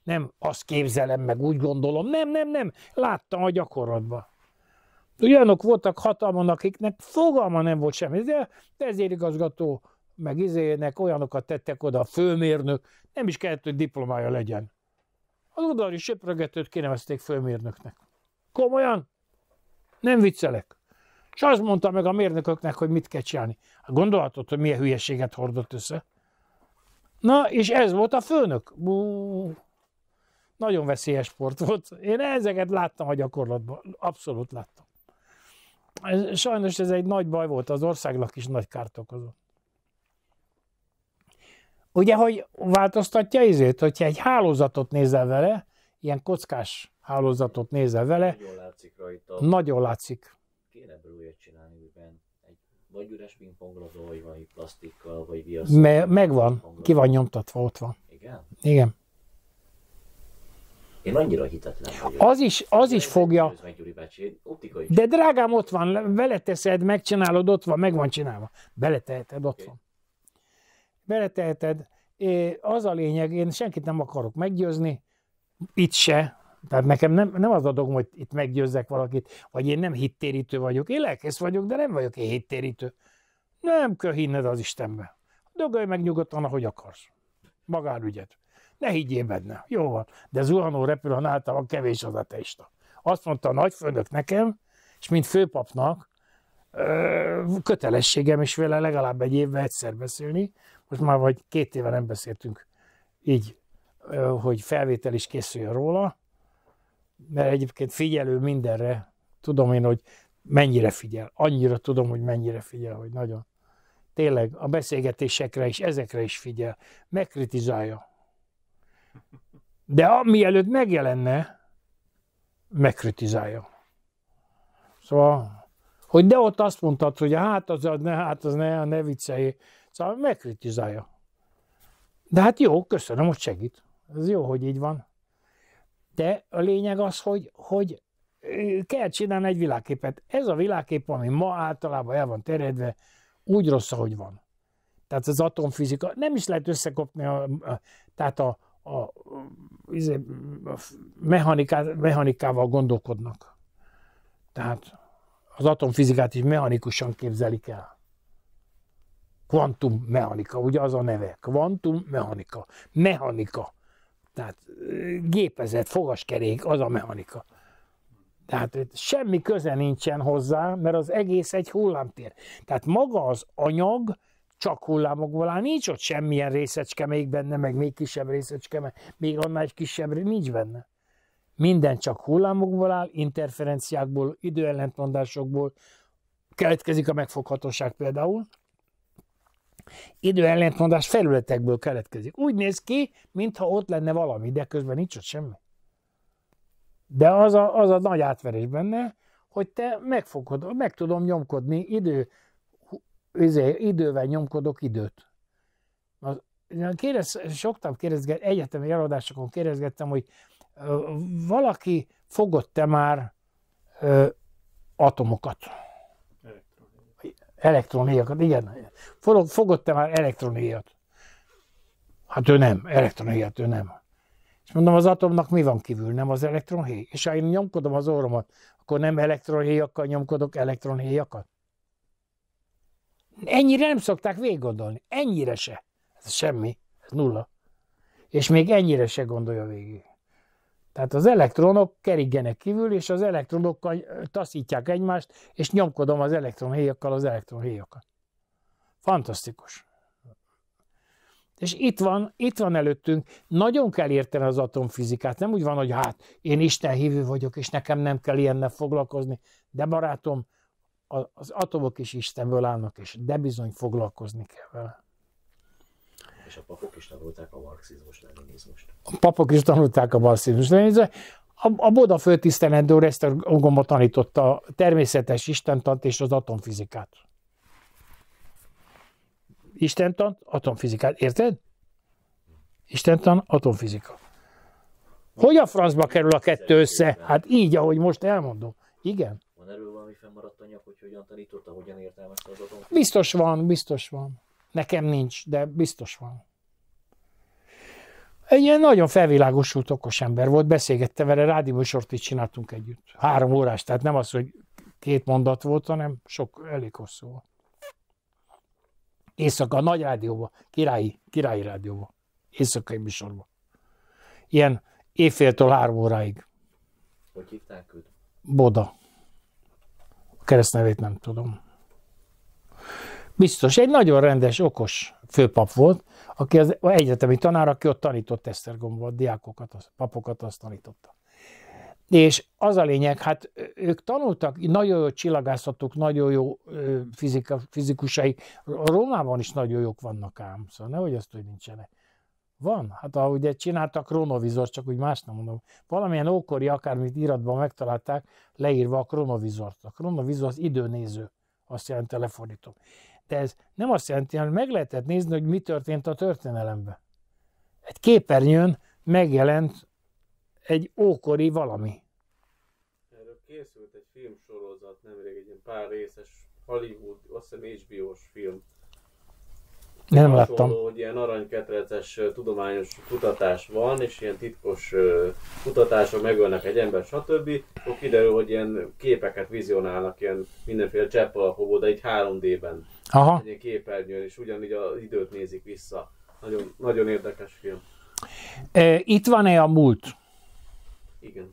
nem azt képzelem, meg úgy gondolom, nem, nem, nem, láttam a gyakorlatban. Olyanok voltak hatalmon, akiknek fogalma nem volt semmi, de, ezért igazgató, meg izének olyanokat tettek oda, a főmérnök, nem is kellett, hogy diplomája legyen. Az udvari söprögetőt kinevezték főmérnöknek. Komolyan? Nem viccelek. És azt mondta meg a mérnököknek, hogy mit kell csinálni. Gondolhatod, hogy milyen hülyeséget hordott össze? Na, és ez volt a főnök. Bú. Nagyon veszélyes sport volt. Én ezeket láttam a gyakorlatban. Abszolút láttam. Ez, sajnos ez egy nagy baj volt, az országnak is nagy kárt okozott. Ugye, hogy változtatja izét, hogyha egy hálózatot nézel vele, ilyen kockás hálózatot nézel vele, nagyon látszik rajta. Nagyon látszik. Kéne ebből csinálni, miben egy vagy üres pingponglazó, vagy valami plastikkal, vagy viaszal. Me- megvan, ki van nyomtatva, ott van. Igen? Igen. Én annyira hitetlen vagyok. Az is, az is fogja. De drágám, ott van, beleteszed, megcsinálod, ott van, meg van csinálva. Beleteheted, ott van. Beleteheted. Az a lényeg, én senkit nem akarok meggyőzni, itt se, tehát nekem nem, nem az a dogma, hogy itt meggyőzzek valakit, vagy én nem hittérítő vagyok. Én lelkész vagyok, de nem vagyok én hittérítő. Nem kell hinned az Istenbe. Dögölj meg nyugodtan, ahogy akarsz. Magánügyed ne higgyél benne. Jó van. De zuhanó repülőn van kevés az a testa. Azt mondta a nagyfőnök nekem, és mint főpapnak, kötelességem is vele legalább egy évben egyszer beszélni. Most már vagy két éve nem beszéltünk így, hogy felvétel is készüljön róla, mert egyébként figyelő mindenre, tudom én, hogy mennyire figyel. Annyira tudom, hogy mennyire figyel, hogy nagyon. Tényleg a beszélgetésekre is, ezekre is figyel. Megkritizálja, de amielőtt mielőtt megjelenne, megkritizálja. Szóval, hogy de ott azt mondtad, hogy hát az, ne, hát az ne, ne viccelj. Szóval megkritizálja. De hát jó, köszönöm, hogy segít. Ez jó, hogy így van. De a lényeg az, hogy, hogy kell csinálni egy világképet. Ez a világkép, ami ma általában el van terjedve, úgy rossz, ahogy van. Tehát az atomfizika, nem is lehet összekopni, a, a, tehát a, a, a, izé, a mechaniká, mechanikával gondolkodnak. Tehát az atomfizikát is mechanikusan képzelik el. mechanika, ugye az a neve. mechanika. Mechanika. Tehát eh, gépezet, fogaskerék, az a mechanika. Tehát eh, semmi köze nincsen hozzá, mert az egész egy hullámtér. Tehát maga az anyag, csak hullámokból áll, nincs ott semmilyen részecske még benne, meg még kisebb részecske, meg még annál egy kisebb, nincs benne. Minden csak hullámokból áll, interferenciákból, időellentmondásokból, keletkezik a megfoghatóság például, időellentmondás felületekből keletkezik. Úgy néz ki, mintha ott lenne valami, de közben nincs ott semmi. De az a, az a nagy átverés benne, hogy te megfogod, meg tudom nyomkodni idő izé, idővel nyomkodok időt. Kérdez, soktam kérdezget, egyetemi előadásokon kérdezgettem, hogy valaki fogott-e már ö, atomokat? Elektronéjakat, igen. Fogott-e már elektronéjat? Hát ő nem, elektronéjat ő nem. És mondom, az atomnak mi van kívül, nem az elektronhéj? És ha én nyomkodom az orromat, akkor nem elektronhéjakkal nyomkodok elektronhéjakat? Ennyire nem szokták végig gondolni. Ennyire se. Ez semmi. Ez nulla. És még ennyire se gondolja végig. Tehát az elektronok kerigenek kívül, és az elektronokkal taszítják egymást, és nyomkodom az elektronhéjakkal az elektronhéjakat. Fantasztikus. És itt van, itt van előttünk, nagyon kell érteni az atomfizikát, nem úgy van, hogy hát én Isten hívő vagyok, és nekem nem kell ilyennel foglalkozni. De barátom, az atomok is Istenből állnak, és de bizony foglalkozni kell vele. És a papok is tanulták a marxizmus leninizmust. A papok is tanulták a marxizmus leninizmust. A, a Boda főtisztelendő Reszter Ogomba tanította a természetes istentant és az atomfizikát. Istentant, atomfizikát. Érted? Istentant, atomfizika. Hogy a francba kerül a kettő össze? Hát így, ahogy most elmondom. Igen. Van erről valami fennmaradt anyag, hogy hogyan tanította, hogyan értelmezte az atomfizikát? Biztos van, biztos van. Nekem nincs, de biztos van. Egy ilyen nagyon felvilágosult okos ember volt, beszélgette vele, rádiósort is csináltunk együtt. Három órás, tehát nem az, hogy két mondat volt, hanem sok, elég hosszú volt. Éjszaka, a nagy rádióba, királyi, királyi rádióba, éjszakai műsorba. Ilyen éjféltől három óráig. Hogy hívták őt? Boda keresztnevét nem tudom. Biztos, egy nagyon rendes, okos főpap volt, aki az egyetemi tanár, aki ott tanított Esztergomba, a diákokat, a papokat azt tanította. És az a lényeg, hát ők tanultak, nagyon jó csillagászatok, nagyon jó fizika, fizikusai, Rómában is nagyon jók vannak ám, szóval nehogy azt, hogy nincsenek. Van? Hát ahogy ugye csináltak kronovizor, csak úgy más nem mondom. Valamilyen ókori akármit iratban megtalálták, leírva a kronovizort. A kronovizor az időnéző, azt jelenti telefordítom. De ez nem azt jelenti, hogy meg lehetett nézni, hogy mi történt a történelemben. Egy képernyőn megjelent egy ókori valami. Erről készült egy filmsorozat nemrég, egy pár részes Hollywood, azt hiszem HBO-s film nem hasonló, láttam. hogy ilyen aranyketreces tudományos kutatás van, és ilyen titkos kutatások megölnek egy ember, stb. Akkor kiderül, hogy ilyen képeket vizionálnak, ilyen mindenféle csepp alapokból, de itt 3D-ben. Aha. Egy ilyen képernyőn, és ugyanígy az időt nézik vissza. Nagyon, nagyon érdekes film. Itt van-e a múlt? Igen.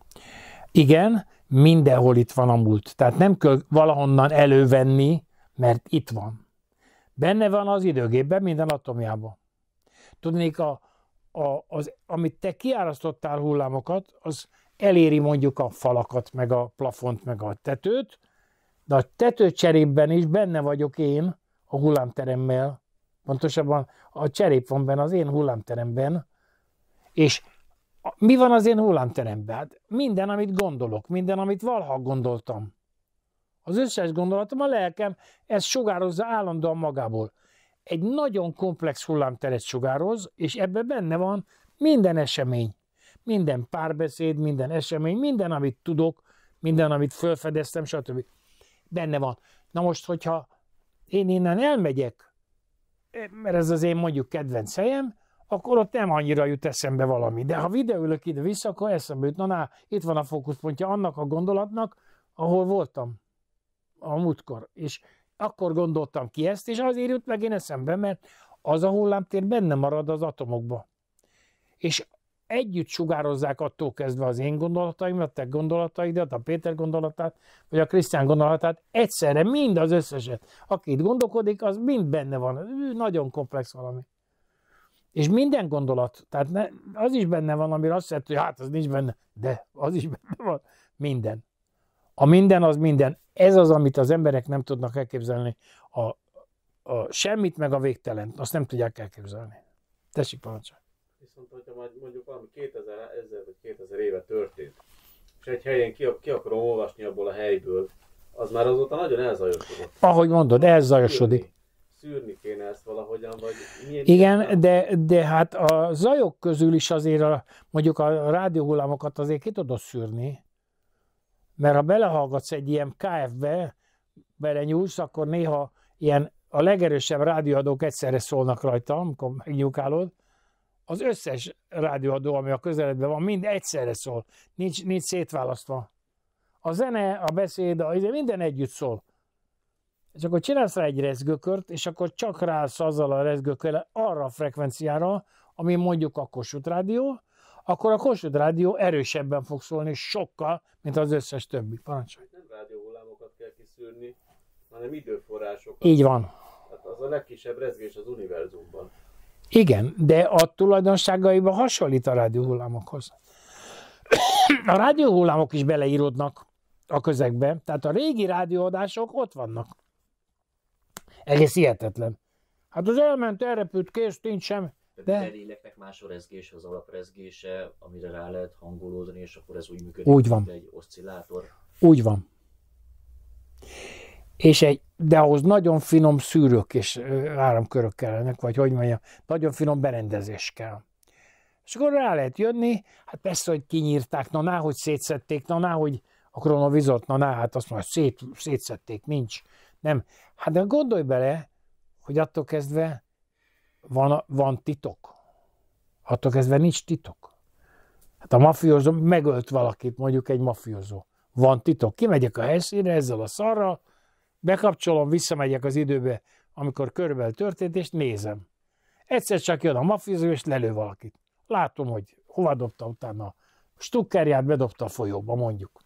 Igen, mindenhol itt van a múlt. Tehát nem kell valahonnan elővenni, mert itt van. Benne van az időgépben, minden atomjában. Tudnék, a, a, az, amit te kiárasztottál hullámokat, az eléri mondjuk a falakat, meg a plafont, meg a tetőt, de a tető is benne vagyok én a hullámteremmel, pontosabban a cserép van benne az én hullámteremben, és mi van az én hullámteremben? Hát minden, amit gondolok, minden, amit valaha gondoltam. Az összes gondolatom, a lelkem, ez sugározza állandóan magából. Egy nagyon komplex hullámteret sugároz, és ebben benne van minden esemény. Minden párbeszéd, minden esemény, minden, amit tudok, minden, amit felfedeztem, stb. Benne van. Na most, hogyha én innen elmegyek, eh, mert ez az én mondjuk kedvenc helyem, akkor ott nem annyira jut eszembe valami. De ha videülök ide-vissza, akkor eszembe jut, na, na itt van a fókuszpontja annak a gondolatnak, ahol voltam a múltkor, és akkor gondoltam ki ezt, és azért jut meg én eszembe, mert az a hullámtér benne marad az atomokba. És együtt sugározzák attól kezdve az én gondolataimat, a te gondolataidat, a Péter gondolatát, vagy a Krisztián gondolatát, egyszerre mind az összeset. Aki itt gondolkodik, az mind benne van. Ő nagyon komplex valami. És minden gondolat, tehát ne, az is benne van, amire azt jelenti, hogy hát az nincs benne, de az is benne van. Minden. A minden az minden. Ez az, amit az emberek nem tudnak elképzelni. A, a semmit, meg a végtelent. Azt nem tudják elképzelni. Tessék, parancsolj. Viszont, hogyha majd mondjuk valami 2000, 1000 vagy 2000 éve történt, és egy helyen ki, ki akarom olvasni abból a helyből, az már azóta nagyon elzajosodott. Ahogy mondod, elzajosodik szűrni kéne ezt valahogyan, vagy milyen Igen, de, de hát a zajok közül is azért a, mondjuk a rádióhullámokat azért ki tudod szűrni, mert ha belehallgatsz egy ilyen KF-be, belenyúlsz, akkor néha ilyen a legerősebb rádióadók egyszerre szólnak rajta, amikor megnyúkálod, az összes rádióadó, ami a közeledben van, mind egyszerre szól. Nincs, nincs szétválasztva. A zene, a beszéd, a, izé, minden együtt szól. És akkor csinálsz rá egy rezgőkört, és akkor csak rász azzal a rezgőkörrel arra a frekvenciára, ami mondjuk a Kossuth Rádió, akkor a Kossuth Rádió erősebben fog szólni sokkal, mint az összes többi. Parancsolj! Nem rádióhullámokat kell kiszűrni, hanem időforrásokat. Így van. Hát az a legkisebb rezgés az univerzumban. Igen, de a tulajdonságaiban hasonlít a rádióhullámokhoz. A rádióhullámok is beleíródnak a közegbe, tehát a régi rádióadások ott vannak. Egész hihetetlen. Hát az elment, elrepült, kész, nincs semmi. De... A léleknek más a rezgés, az alaprezgése, amire rá lehet hangolódni, és akkor ez úgy működik, úgy van. mint egy oszcillátor. Úgy van. És egy, de ahhoz nagyon finom szűrők és áramkörök kellenek, vagy hogy mondjam, nagyon finom berendezés kell. És akkor rá lehet jönni, hát persze, hogy kinyírták, na ná, hogy szétszették, na ná, hogy a kronovizot, na ná, hát azt mondja, szét, szétszették, nincs. Nem. Hát de gondolj bele, hogy attól kezdve van, van titok. Attól kezdve nincs titok. Hát a mafiózó megölt valakit, mondjuk egy mafiózó. Van titok. Kimegyek a helyszínre ezzel a szarral, bekapcsolom, visszamegyek az időbe, amikor körülbelül történt, és nézem. Egyszer csak jön a mafiózó, és lelő valakit. Látom, hogy hova dobta utána a stukkerját, bedobta a folyóba, mondjuk.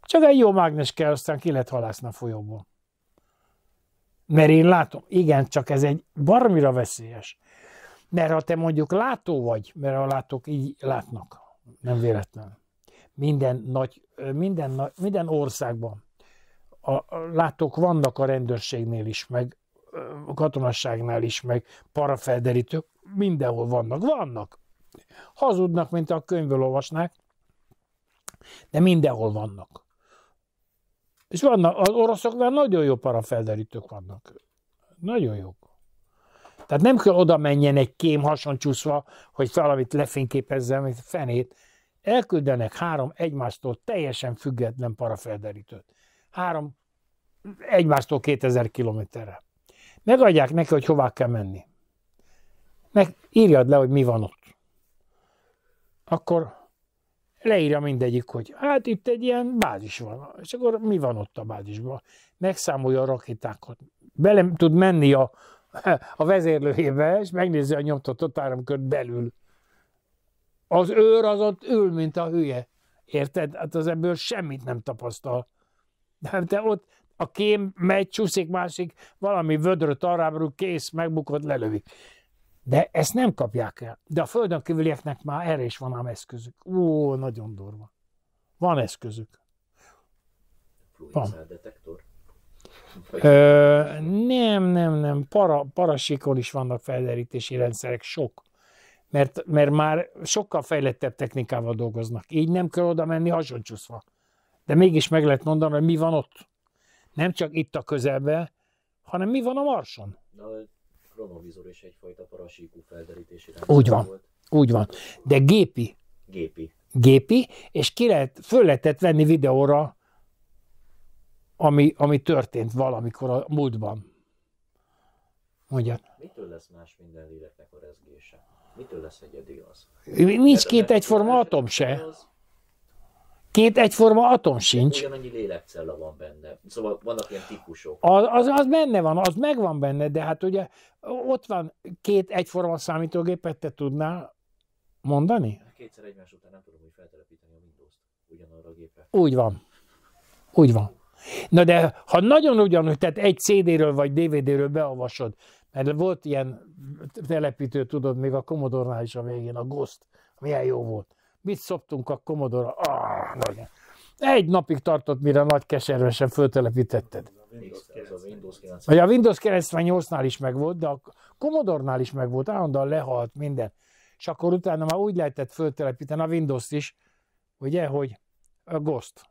Csak egy jó mágnes kell, aztán ki lehet halászni a folyóból. Mert én látom, igen, csak ez egy barmira veszélyes. Mert ha te mondjuk látó vagy, mert a látók így látnak, nem véletlen. Minden nagy, minden, nagy, minden országban a látók vannak a rendőrségnél is, meg a katonasságnál is, meg parafelderítők, mindenhol vannak, vannak. Hazudnak, mint a könyvből olvasnák, de mindenhol vannak. És vannak, az oroszoknál nagyon jó parafelderítők vannak. Nagyon jók. Tehát nem kell oda menjen egy kém hason csúszva, hogy valamit lefényképezzen, mint fenét. Elküldenek három egymástól teljesen független parafelderítőt. Három egymástól 2000 kilométerre. Megadják neki, hogy hová kell menni. Meg írjad le, hogy mi van ott. Akkor leírja mindegyik, hogy hát itt egy ilyen bázis van, és akkor mi van ott a bázisban? Megszámolja a rakétákat, bele tud menni a, a vezérlőjébe, és megnézi a nyomtatott áramkört belül. Az őr az ott ül, mint a hülye. Érted? Hát az ebből semmit nem tapasztal. De hát te ott a kém megy, csúszik másik, valami vödröt arrább kész, megbukott, lelövik. De ezt nem kapják el. De a földön kívülieknek már erre is van ám eszközük. Ó, nagyon durva. Van eszközük. Van. Ö, nem, nem, nem. Para, parasikon is vannak felderítési rendszerek, sok. Mert, mert már sokkal fejlettebb technikával dolgoznak. Így nem kell oda menni hasoncsúszva. De mégis meg lehet mondani, hogy mi van ott. Nem csak itt a közelben, hanem mi van a Marson. Na, kronovizor és egyfajta parasíkú felderítési rendszer Úgy van, volt. úgy van. De gépi. Gépi. Gépi, és ki lehet, föl lehetett venni videóra, ami, ami történt valamikor a múltban. Mondja. Mitől lesz más minden léleknek a rezgése? Mitől lesz egyedi az? Nincs két egyforma atom se. Az, Két egyforma atom sincs. Ugyanannyi lélekcella van benne. Szóval vannak ilyen típusok. Az, az, az benne van, az megvan benne, de hát ugye ott van két egyforma számítógépet, te tudnál mondani? Kétszer egymás után nem tudom, hogy feltelepíteni a Windows-t ugyanarra a gépre. Úgy van. Úgy van. Na de ha nagyon ugyanúgy, tehát egy CD-ről vagy DVD-ről beolvasod, mert volt ilyen telepítő, tudod, még a Commodore-nál is a végén, a Ghost, milyen jó volt mit szoptunk a komodora? Ah, nagyon. Egy napig tartott, mire nagy keservesen föltelepítetted. a Windows 98-nál is megvolt, de a Commodore-nál is megvolt, állandóan lehalt minden. És akkor utána már úgy lehetett föltelepíteni a Windows-t is, ugye, hogy a Ghost.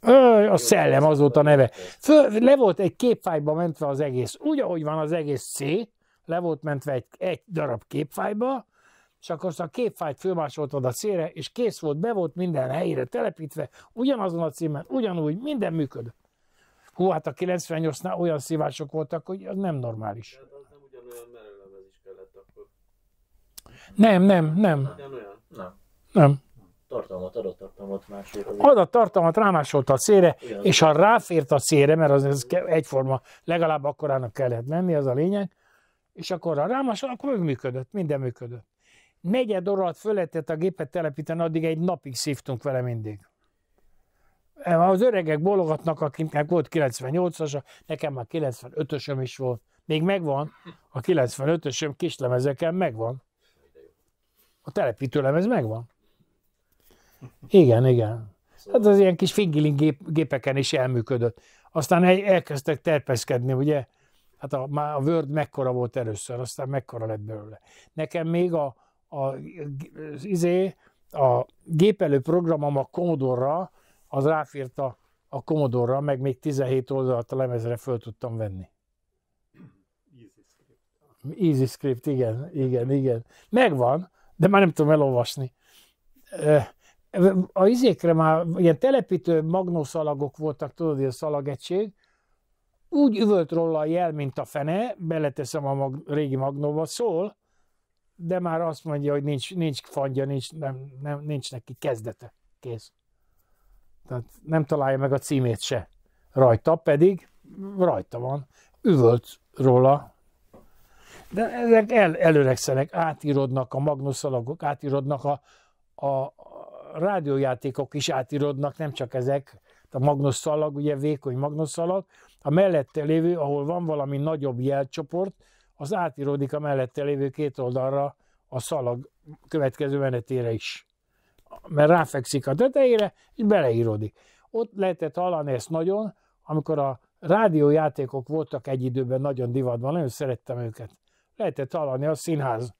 Hát Ö, a szellem az volt a neve. Föl, le volt egy képfájba mentve az egész. Úgy, ahogy van az egész C, le volt mentve egy, egy darab képfájba, és akkor azt a képfájt fölmásoltad a célre, és kész volt, be volt minden helyére telepítve, ugyanazon a címen, ugyanúgy, minden működött. Hú, hát a 98-nál olyan szívások voltak, hogy az nem normális. Hát nem Nem, nem, hát nem. Tartalmat adott, tartalmat, adattartalmat Adott tartalmat, rámásolta a szére Igen. és ha ráfért a szére, mert az, az egyforma, legalább akkorának kellett lenni, az a lényeg, és akkor ha rámásolta, akkor működött, minden működött negyed óra alatt föl lehetett a gépet telepíteni, addig egy napig szívtunk vele mindig. E, az öregek bologatnak, akiknek volt 98-as, nekem már 95-ösöm is volt. Még megvan, a 95-ösöm lemezeken megvan. A telepítő lemez megvan. Igen, igen. Hát az ilyen kis fingiling gép, gépeken is elműködött. Aztán el, elkezdtek terpeszkedni, ugye? Hát a, már a Word mekkora volt először, aztán mekkora lett belőle. Nekem még a, a, az izé, a gépelő programom a commodore az ráfért a, a commodore meg még 17 oldalt a lemezre föl tudtam venni. Easy script. Easy script, igen, igen, igen. Megvan, de már nem tudom elolvasni. A izékre már ilyen telepítő magnószalagok voltak, tudod, ilyen szalagegység, úgy üvölt róla a jel, mint a fene, beleteszem a mag- régi magnóba, szól, de már azt mondja, hogy nincs, nincs fangja nincs, nem, nem, nincs neki kezdete. Kész. Tehát nem találja meg a címét se. Rajta pedig, rajta van, üvölt róla, de ezek el, előregszenek, átírodnak a magnuszalagok, átírodnak a, a, rádiójátékok is átírodnak, nem csak ezek, a magnuszalag ugye vékony magnuszalag a mellette lévő, ahol van valami nagyobb jelcsoport, az átíródik a mellette lévő két oldalra a szalag következő menetére is. Mert ráfekszik a tetejére, és beleíródik. Ott lehetett hallani ezt nagyon, amikor a rádiójátékok voltak egy időben nagyon divatban, nagyon szerettem őket. Lehetett hallani a színház.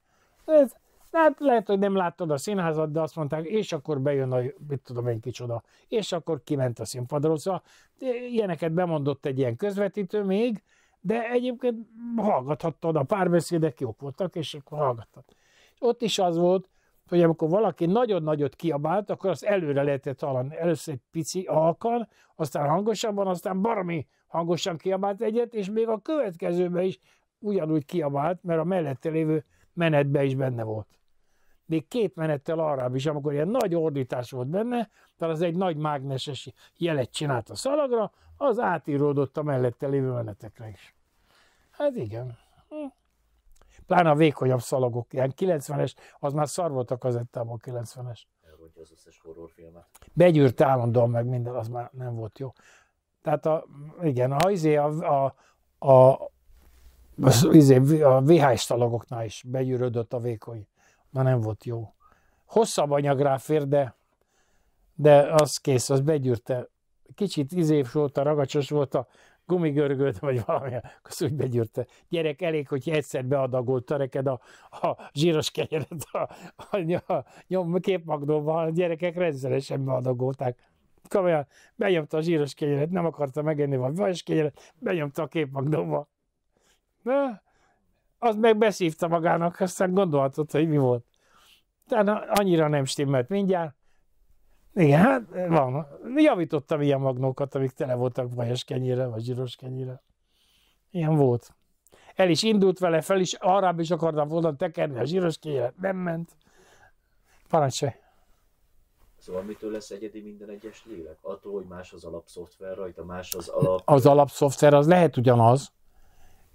Ez, hát lehet, hogy nem láttad a színházat, de azt mondták, és akkor bejön a, mit tudom én kicsoda, és akkor kiment a színpadról. Szóval eh, ilyeneket bemondott egy ilyen közvetítő még, de egyébként hallgathattad, a párbeszédek jók voltak, és akkor hallgattad. És ott is az volt, hogy amikor valaki nagyon nagyot kiabált, akkor azt előre lehetett hallani. Először egy pici alkan, aztán hangosabban, aztán barmi hangosan kiabált egyet, és még a következőben is ugyanúgy kiabált, mert a mellette lévő menetben is benne volt még két menettel arrább is, amikor ilyen nagy ordítás volt benne, tehát az egy nagy mágneses jelet csinált a szalagra, az átíródott a mellette lévő menetekre is. Hát igen. Hm. Pláne a vékonyabb szalagok, ilyen 90-es, az már szar volt a kazettában 90-es. Elvontja az összes horrorfilmet. Begyűrt állandóan meg minden, az már nem volt jó. Tehát a, igen, a, izé, a, a, a, az, izé, a VHS szalagoknál is begyűrödött a vékony Ma nem volt jó. Hosszabb anyag ráfér, de, de az kész, az begyűrte. Kicsit izév volt, a ragacsos volt a gumigörgőt, vagy valami, az úgy begyűrte. Gyerek, elég, hogy egyszer beadagolta neked a, a zsíros kenyeret a, a, a nyom képmagdóban, a gyerekek rendszeresen beadagolták. Komolyan, benyomta a zsíros kenyeret, nem akarta megenni a vajas kenyeret, benyomta a képmagdóba az meg beszívta magának, aztán gondolhatod, hogy mi volt. Tehát annyira nem stimmelt mindjárt. Igen, hát van. Javítottam ilyen magnókat, amik tele voltak vajas kenyére, vagy zsíros kenyére. Ilyen volt. El is indult vele, fel is, arra is akartam volna tekerni a zsíros kenyére. Nem ment. Parancsolj. Szóval mitől lesz egyedi minden egyes lélek? Attól, hogy más az alapszoftver rajta, más az alap... Az alapszoftver az lehet ugyanaz,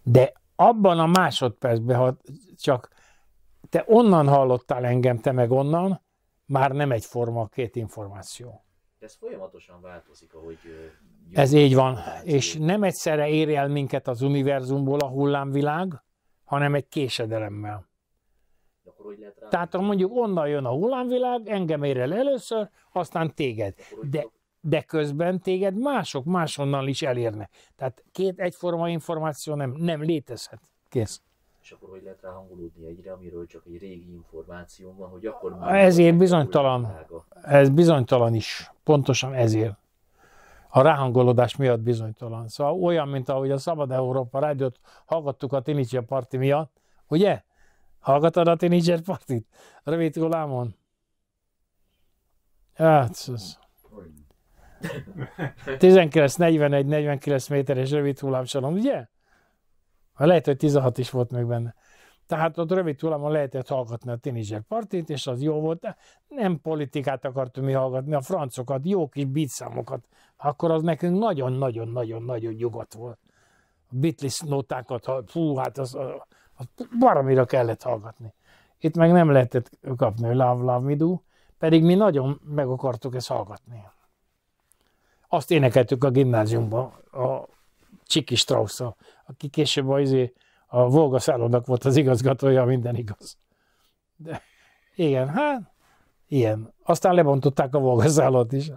de abban a másodpercben, ha csak te onnan hallottál engem, te meg onnan, már nem egyforma a két információ. De ez folyamatosan változik, ahogy... Ez így van, változik. és nem egyszerre ér el minket az univerzumból a hullámvilág, hanem egy késedelemmel. Tehát ha mondjuk onnan jön a hullámvilág, engem ér el először, aztán téged. De de közben téged mások máshonnan is elérne, Tehát két egyforma információ nem, nem létezhet. Kész. És akkor hogy lehet ráhangolódni egyre, amiről csak egy régi információ van, hogy akkor... Már ezért bizonytalan. Ez bizonytalan is. Pontosan ezért. A ráhangolódás miatt bizonytalan. Szóval olyan, mint ahogy a Szabad Európa rádiót hallgattuk a Tinicsia parti miatt, ugye? Hallgatod a Tinicsia partit? Rövid gulámon? Hát, ez... 19-41-49 méteres rövid hullámsalon, ugye? Ha hát lehet, hogy 16 is volt még benne. Tehát ott rövid hullámon lehetett hallgatni a tinizsek partit, és az jó volt. Nem politikát akartunk mi hallgatni, a francokat, jó kis bitszámokat. Akkor az nekünk nagyon-nagyon-nagyon-nagyon nyugodt volt. A Beatles notákat, fú, hát az, az, az baromira kellett hallgatni. Itt meg nem lehetett kapni, hogy Love, Love Me Do, pedig mi nagyon meg akartuk ezt hallgatni azt énekeltük a gimnáziumban, a Csiki strauss aki később a, izé, a Volga szállónak volt az igazgatója, minden igaz. De igen, hát ilyen. Aztán lebontották a Volga szállót is.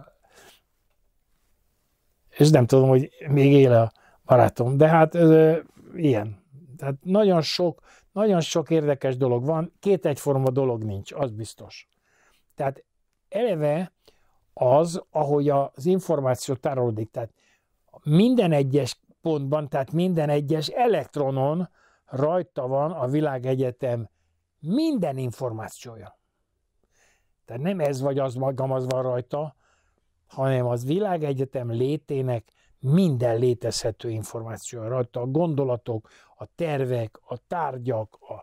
És nem tudom, hogy még éle a barátom, de hát ö, ilyen. Tehát nagyon sok, nagyon sok érdekes dolog van, két egyforma dolog nincs, az biztos. Tehát eleve az, ahogy az információ tárolódik. Tehát minden egyes pontban, tehát minden egyes elektronon rajta van a világegyetem minden információja. Tehát nem ez vagy az az van rajta, hanem az világegyetem létének minden létezhető információ rajta. A gondolatok, a tervek, a tárgyak, a,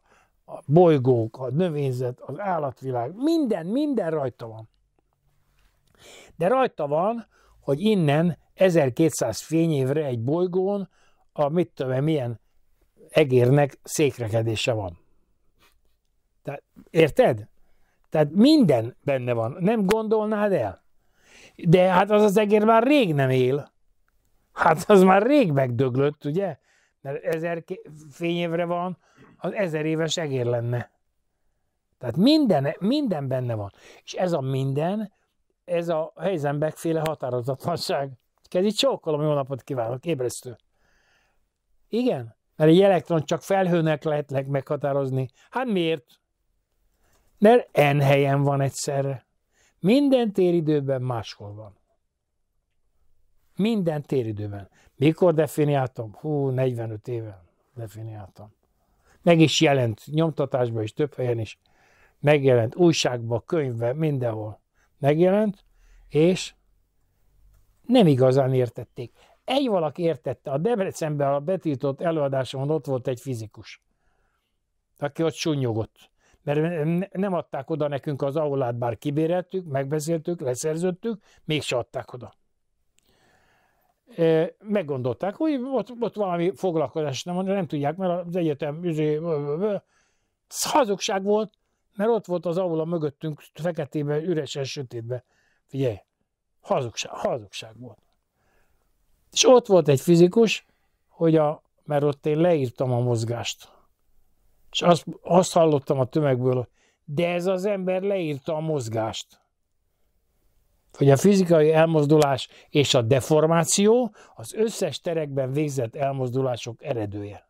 a bolygók, a növényzet, az állatvilág, minden, minden rajta van. De rajta van, hogy innen 1200 fényévre egy bolygón a mit tudom milyen egérnek székrekedése van. Tehát, érted? Tehát minden benne van. Nem gondolnád el? De hát az az egér már rég nem él. Hát az már rég megdöglött, ugye? Mert ezer fényévre van, az ezer éves egér lenne. Tehát minden, minden benne van. És ez a minden ez a Heisenberg féle határozatlanság. Kezdj így csókolom, jó napot kívánok, ébresztő. Igen, mert egy elektron csak felhőnek lehet meghatározni. Hát miért? Mert N helyen van egyszerre. Minden téridőben máshol van. Minden téridőben. Mikor definiáltam? Hú, 45 éven definiáltam. Meg is jelent nyomtatásban is, több helyen is. Megjelent újságban, könyvben, mindenhol megjelent, és nem igazán értették. Egy valaki értette, a Debrecenben a betiltott előadáson ott volt egy fizikus, aki ott sunyogott. Mert nem adták oda nekünk az aulát, bár kibéreltük, megbeszéltük, leszerződtük, mégse adták oda. E, meggondolták, hogy ott, ott valami foglalkozás, nem, nem tudják, mert az egyetem hazugság volt, mert ott volt az aula mögöttünk, feketében, üresen, sötétben. Figyelj, hazugság, hazugság volt. És ott volt egy fizikus, hogy a, mert ott én leírtam a mozgást. És azt, azt hallottam a tömegből, hogy de ez az ember leírta a mozgást. Hogy a fizikai elmozdulás és a deformáció az összes terekben végzett elmozdulások eredője.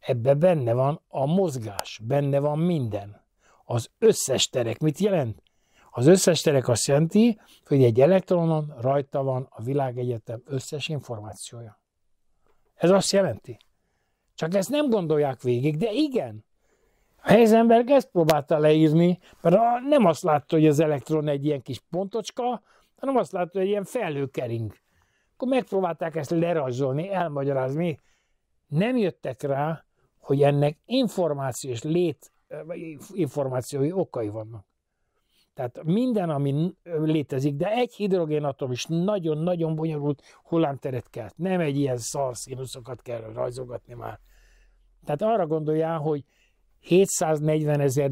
Ebben benne van a mozgás, benne van minden. Az összes terek mit jelent? Az összes terek azt jelenti, hogy egy elektronon rajta van a világegyetem összes információja. Ez azt jelenti. Csak ezt nem gondolják végig, de igen. A Heisenberg ezt próbálta leírni, mert nem azt látta, hogy az elektron egy ilyen kis pontocska, hanem azt látta, hogy egy ilyen felhőkering. Akkor megpróbálták ezt lerajzolni, elmagyarázni. Nem jöttek rá, hogy ennek információs lét, információi okai vannak. Tehát minden, ami létezik, de egy hidrogénatom is nagyon-nagyon bonyolult hullámteret kelt. Nem egy ilyen színuszokat kell rajzogatni már. Tehát arra gondoljál, hogy 740 ezer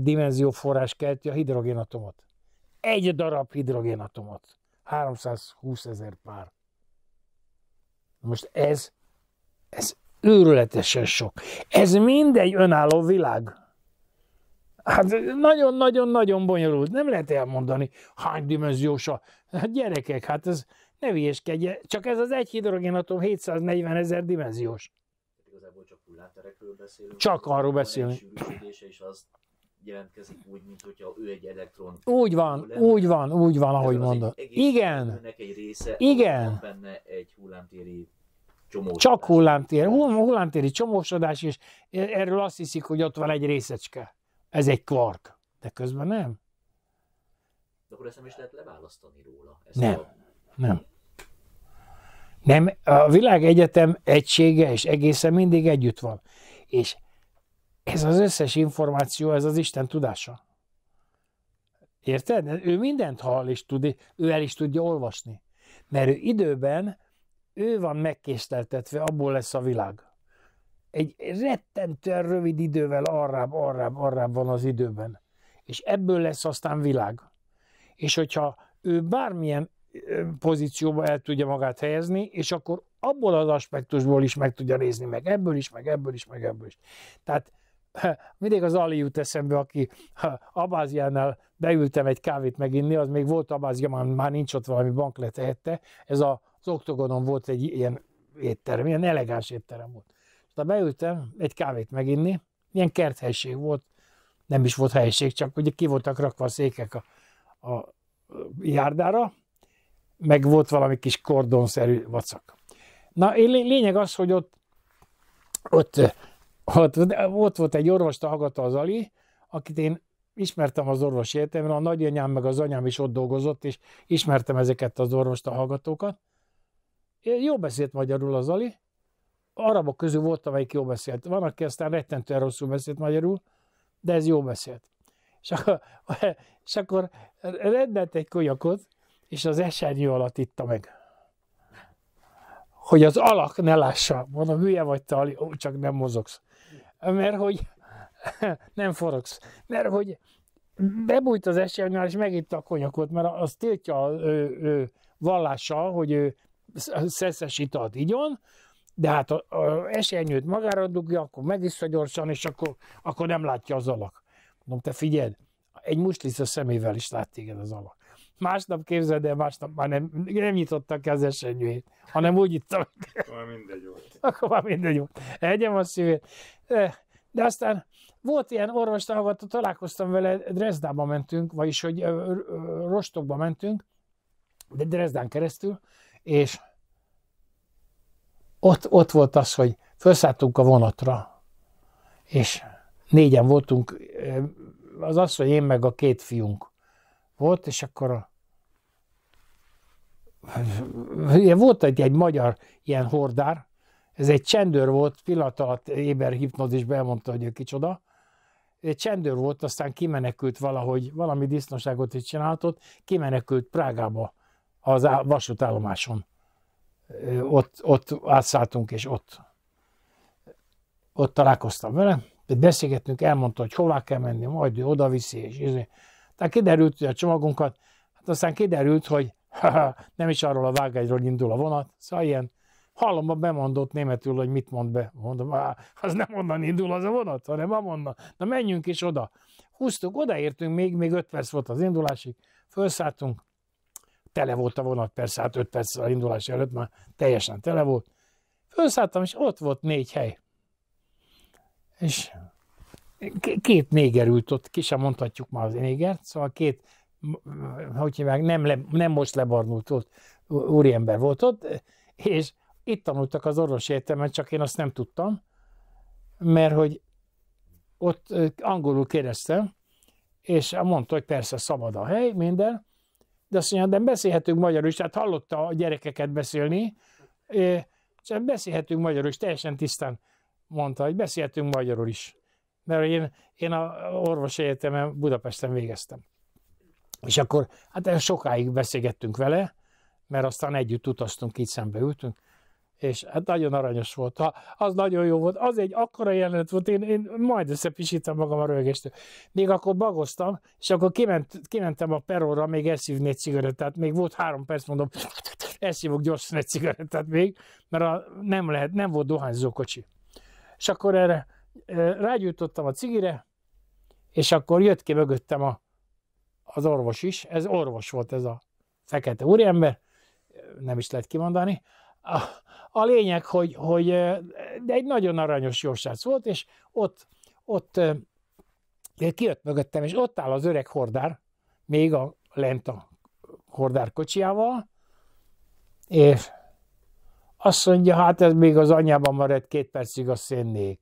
forrás kelti a hidrogénatomot. Egy darab hidrogénatomot. 320 ezer pár. Most ez, ez Őrületesen sok. Ez mind egy önálló világ. Hát nagyon-nagyon-nagyon bonyolult. Nem lehet elmondani, hány dimenziós a... Hát gyerekek, hát ez ne vieskedje. Csak ez az egy hidrogénatom 740 ezer dimenziós. Igazából csak hullámterekről beszélünk. Csak arról beszélünk. és az jelentkezik úgy, mint hogyha ő egy elektron. Úgy van, lenne. úgy van, úgy van, ahogy mondod. Igen. Egy része, Igen. Benne egy hullámtéri Csomósodás. Csak hullámtér, hullámtéri csomósodás, és erről azt hiszik, hogy ott van egy részecske. Ez egy kvark. De közben nem. De akkor ezt nem is lehet leválasztani róla. Ezt nem, a... nem. Nem, a világegyetem egysége és egészen mindig együtt van. És ez az összes információ, ez az Isten tudása. Érted? Ő mindent hall és tud, ő el is tudja olvasni. Mert ő időben ő van megkésteltetve, abból lesz a világ. Egy rettentően rövid idővel arrább, arrább, arrább van az időben. És ebből lesz aztán világ. És hogyha ő bármilyen pozícióba el tudja magát helyezni, és akkor abból az aspektusból is meg tudja nézni, meg ebből is, meg ebből is, meg ebből is. Tehát mindig az Ali jut eszembe, aki Abáziánál beültem egy kávét meginni, az még volt Abázia, már, már nincs ott valami bank helyette, ez a az oktogonon volt egy ilyen étterem, ilyen elegáns étterem volt. Szóval beültem egy kávét meginni, ilyen kerthelység volt, nem is volt helység, csak ugye ki voltak rakva a székek a, a járdára, meg volt valami kis kordonszerű vacak. Na, lényeg az, hogy ott, ott, ott, ott volt egy orvos hallgató az Ali, akit én ismertem az orvosi egyetemről, a nagyanyám meg az anyám is ott dolgozott, és ismertem ezeket az orvosta hallgatókat, jó beszélt magyarul az Ali. Arabok közül volt, amelyik jó beszélt. Van, aki aztán rettentően rosszul beszélt magyarul, de ez jó beszélt. És akkor, és akkor rendelt egy konyakot, és az esernyő alatt itta meg. Hogy az alak ne lássa. Mondom, hülye vagy te, Ali, ó, csak nem mozogsz. Mert hogy nem forogsz. Mert hogy bebújt az esernyő, és megitta a konyakot, mert az tiltja a vallása, hogy ő szeszes italt igyon, de hát a, a esernyőt magára dugja, akkor megissza gyorsan, és akkor, akkor nem látja az alak. Mondom, te figyeld, egy a szemével is lát téged az alak. Másnap képzeld el, másnap már nem, nem nyitottak ki az esenyőjét, hanem úgy ittam. Akkor már mindegy volt. Akkor már mindegy volt. Egyem a szívét. De, eh, de aztán volt ilyen orvos, találkoztam vele, Dresdába mentünk, vagyis hogy eh, Rostokba mentünk, de Dresdán keresztül, és ott, ott volt az, hogy felszálltunk a vonatra, és négyen voltunk, az az, hogy én meg a két fiunk volt, és akkor a, volt egy, egy magyar ilyen hordár, ez egy csendőr volt, pillanat alatt éber hipnozisbe elmondta, hogy ő kicsoda, egy csendőr volt, aztán kimenekült valahogy, valami disznóságot is csinálhatott, kimenekült Prágába az vasútállomáson. Ott, ott átszálltunk, és ott, ott találkoztam vele. De beszélgettünk, elmondta, hogy hová kell menni, majd ő oda viszi, és izé. Tehát kiderült, hogy a csomagunkat, hát aztán kiderült, hogy nem is arról a vágányról indul a vonat, szóval ilyen, hallom a bemondott németül, hogy mit mond be. Mondom, á, az nem onnan indul az a vonat, hanem amonnan. Na menjünk is oda. Húztuk, odaértünk még, még öt perc volt az indulásig, felszálltunk, tele volt a vonat, persze, hát 5 perc a indulás előtt már teljesen tele volt. Fölszálltam, és ott volt négy hely. És két néger ült ott, ki sem mondhatjuk már az négert, szóval két, hogy hívják, nem, le, nem most lebarnult ott, úriember volt ott, és itt tanultak az orvosi egyetemen, csak én azt nem tudtam, mert hogy ott angolul kérdeztem, és mondta, hogy persze szabad a hely, minden, de azt mondja, de hát beszélhetünk magyarul is, tehát hallotta a gyerekeket beszélni, és hát beszélhetünk magyarul is, teljesen tisztán mondta, hogy beszélhetünk magyarul is. Mert én, én a orvos egyetemen Budapesten végeztem. És akkor hát sokáig beszélgettünk vele, mert aztán együtt utaztunk, így szembe ültünk, és hát nagyon aranyos volt. Ha, az nagyon jó volt, az egy akkora jelenet volt, én, én majd összepisítem magam a rögéstől. Még akkor bagoztam, és akkor kiment, kimentem a peróra még elszívni egy cigarettát, még volt három perc, mondom, elszívok gyorsan egy cigarettát még, mert a, nem, lehet, nem volt dohányzó kocsi. És akkor erre rágyújtottam a cigire, és akkor jött ki mögöttem a, az orvos is, ez orvos volt ez a fekete úriember, nem is lehet kimondani, a lényeg, hogy, hogy de egy nagyon aranyos jósrác volt, és ott, ott kijött mögöttem, és ott áll az öreg hordár, még a lent a hordár kocsiával, és azt mondja, hát ez még az anyában maradt két percig a szénnék.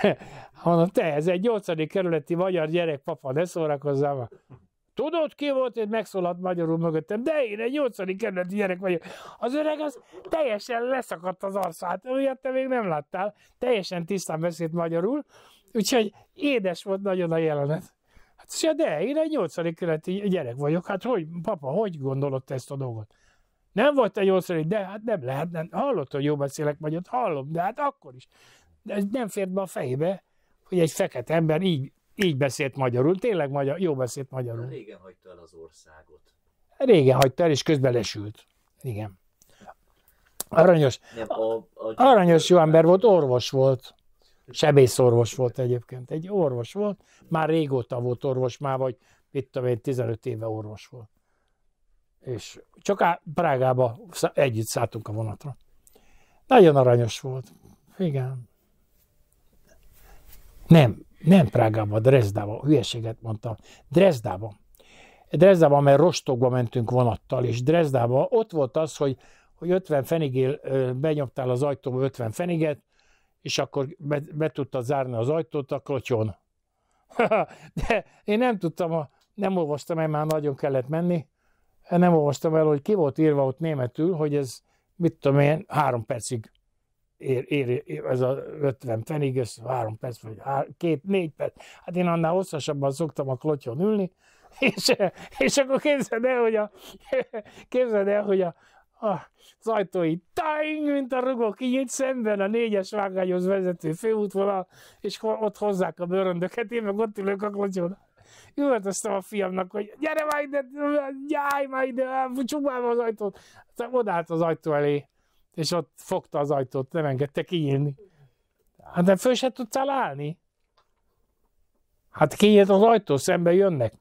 Mondom, te, ez egy nyolcadik kerületi magyar gyerek, papa, ne szórakozzál. Tudod, ki volt? hogy megszólalt magyarul mögöttem. De én egy 8. kerületi gyerek vagyok. Az öreg az teljesen leszakadt az arcát. Olyat te még nem láttál. Teljesen tisztán beszélt magyarul. Úgyhogy édes volt nagyon a jelenet. Hát azt de én egy 8. kerületi gyerek vagyok. Hát hogy, papa, hogy gondolod ezt a dolgot? Nem volt egy 8. de hát nem lehet. Nem. Hallott, hogy jó beszélek magyarul, Hallom, de hát akkor is. De ez nem fért be a fejébe, hogy egy fekete ember így így beszélt magyarul, tényleg magyar, jó beszélt magyarul. Régen hagyta el az országot. Régen hagyta el, és közben lesült. Igen. Aranyos, nem, a, a aranyos jó ember volt, orvos volt. Sebészorvos volt egyébként. Egy orvos volt, már régóta volt orvos, már vagy itt tudom én, 15 éve orvos volt. És csak á, Prágába együtt szálltunk a vonatra. Nagyon aranyos volt. Igen. Nem, nem Prágában, Dresdában. Hülyeséget mondtam. Dresdában. Dresdában, mert rostokba mentünk vonattal, és Dresdában ott volt az, hogy, hogy 50 fenigél benyomtál az ajtóba 50 feniget, és akkor be, be tudta zárni az ajtót a klotyon. De én nem tudtam, nem olvastam el, már nagyon kellett menni, nem olvastam el, hogy ki volt írva ott németül, hogy ez, mit tudom én, három percig ér, ér, ér ez a 50 fenig, ez három perc, vagy két, négy perc. Hát én annál hosszasabban szoktam a klotyon ülni, és, és akkor képzeld el, hogy a, képzeld el, hogy a, a, az így, táing, mint a rugok, így, itt szemben a négyes vágányhoz vezető főútvonal, és ott hozzák a bőröndöket, én meg ott ülök a klotyon. Üvöltöztem a fiamnak, hogy gyere már ide, gyáj már ide, csukd az ajtót. Aztán odállt az ajtó elé, és ott fogta az ajtót, nem engedte kinyílni. Hát nem föl se tudtál állni. Hát kinyílt az ajtó, szembe jönnek.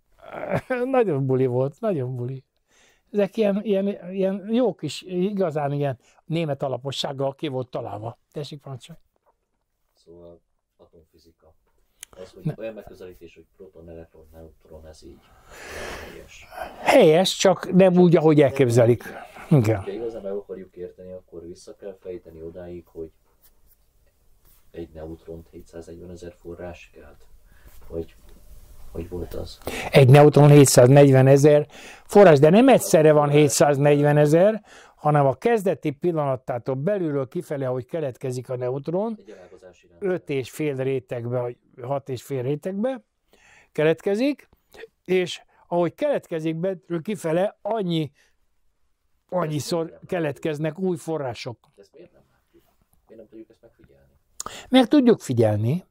nagyon buli volt, nagyon buli. Ezek ilyen, ilyen, ilyen jó kis, igazán ilyen német alapossággal ki volt találva. Tessék, Francia. Szóval atomfizika. Az, hogy ne. olyan megközelítés, hogy proton, elektron, neutron, ez így helyes. Helyes, csak nem csak úgy, ahogy elképzelik. Nem igen. Ha igazán meg akarjuk érteni, akkor vissza kell fejteni odáig, hogy egy neutront 740 ezer forrás kell, hogy hogy volt az? Egy neutron 740 ezer forrás, de nem egyszerre van 740 ezer, hanem a kezdeti pillanattától belülről kifelé, ahogy keletkezik a neutron, 5 és fél rétegbe, vagy 6 és fél rétegbe keletkezik, és ahogy keletkezik belülről kifele, annyi annyiszor keletkeznek új források. De hát miért nem Miért nem tudjuk Mert tudjuk figyelni.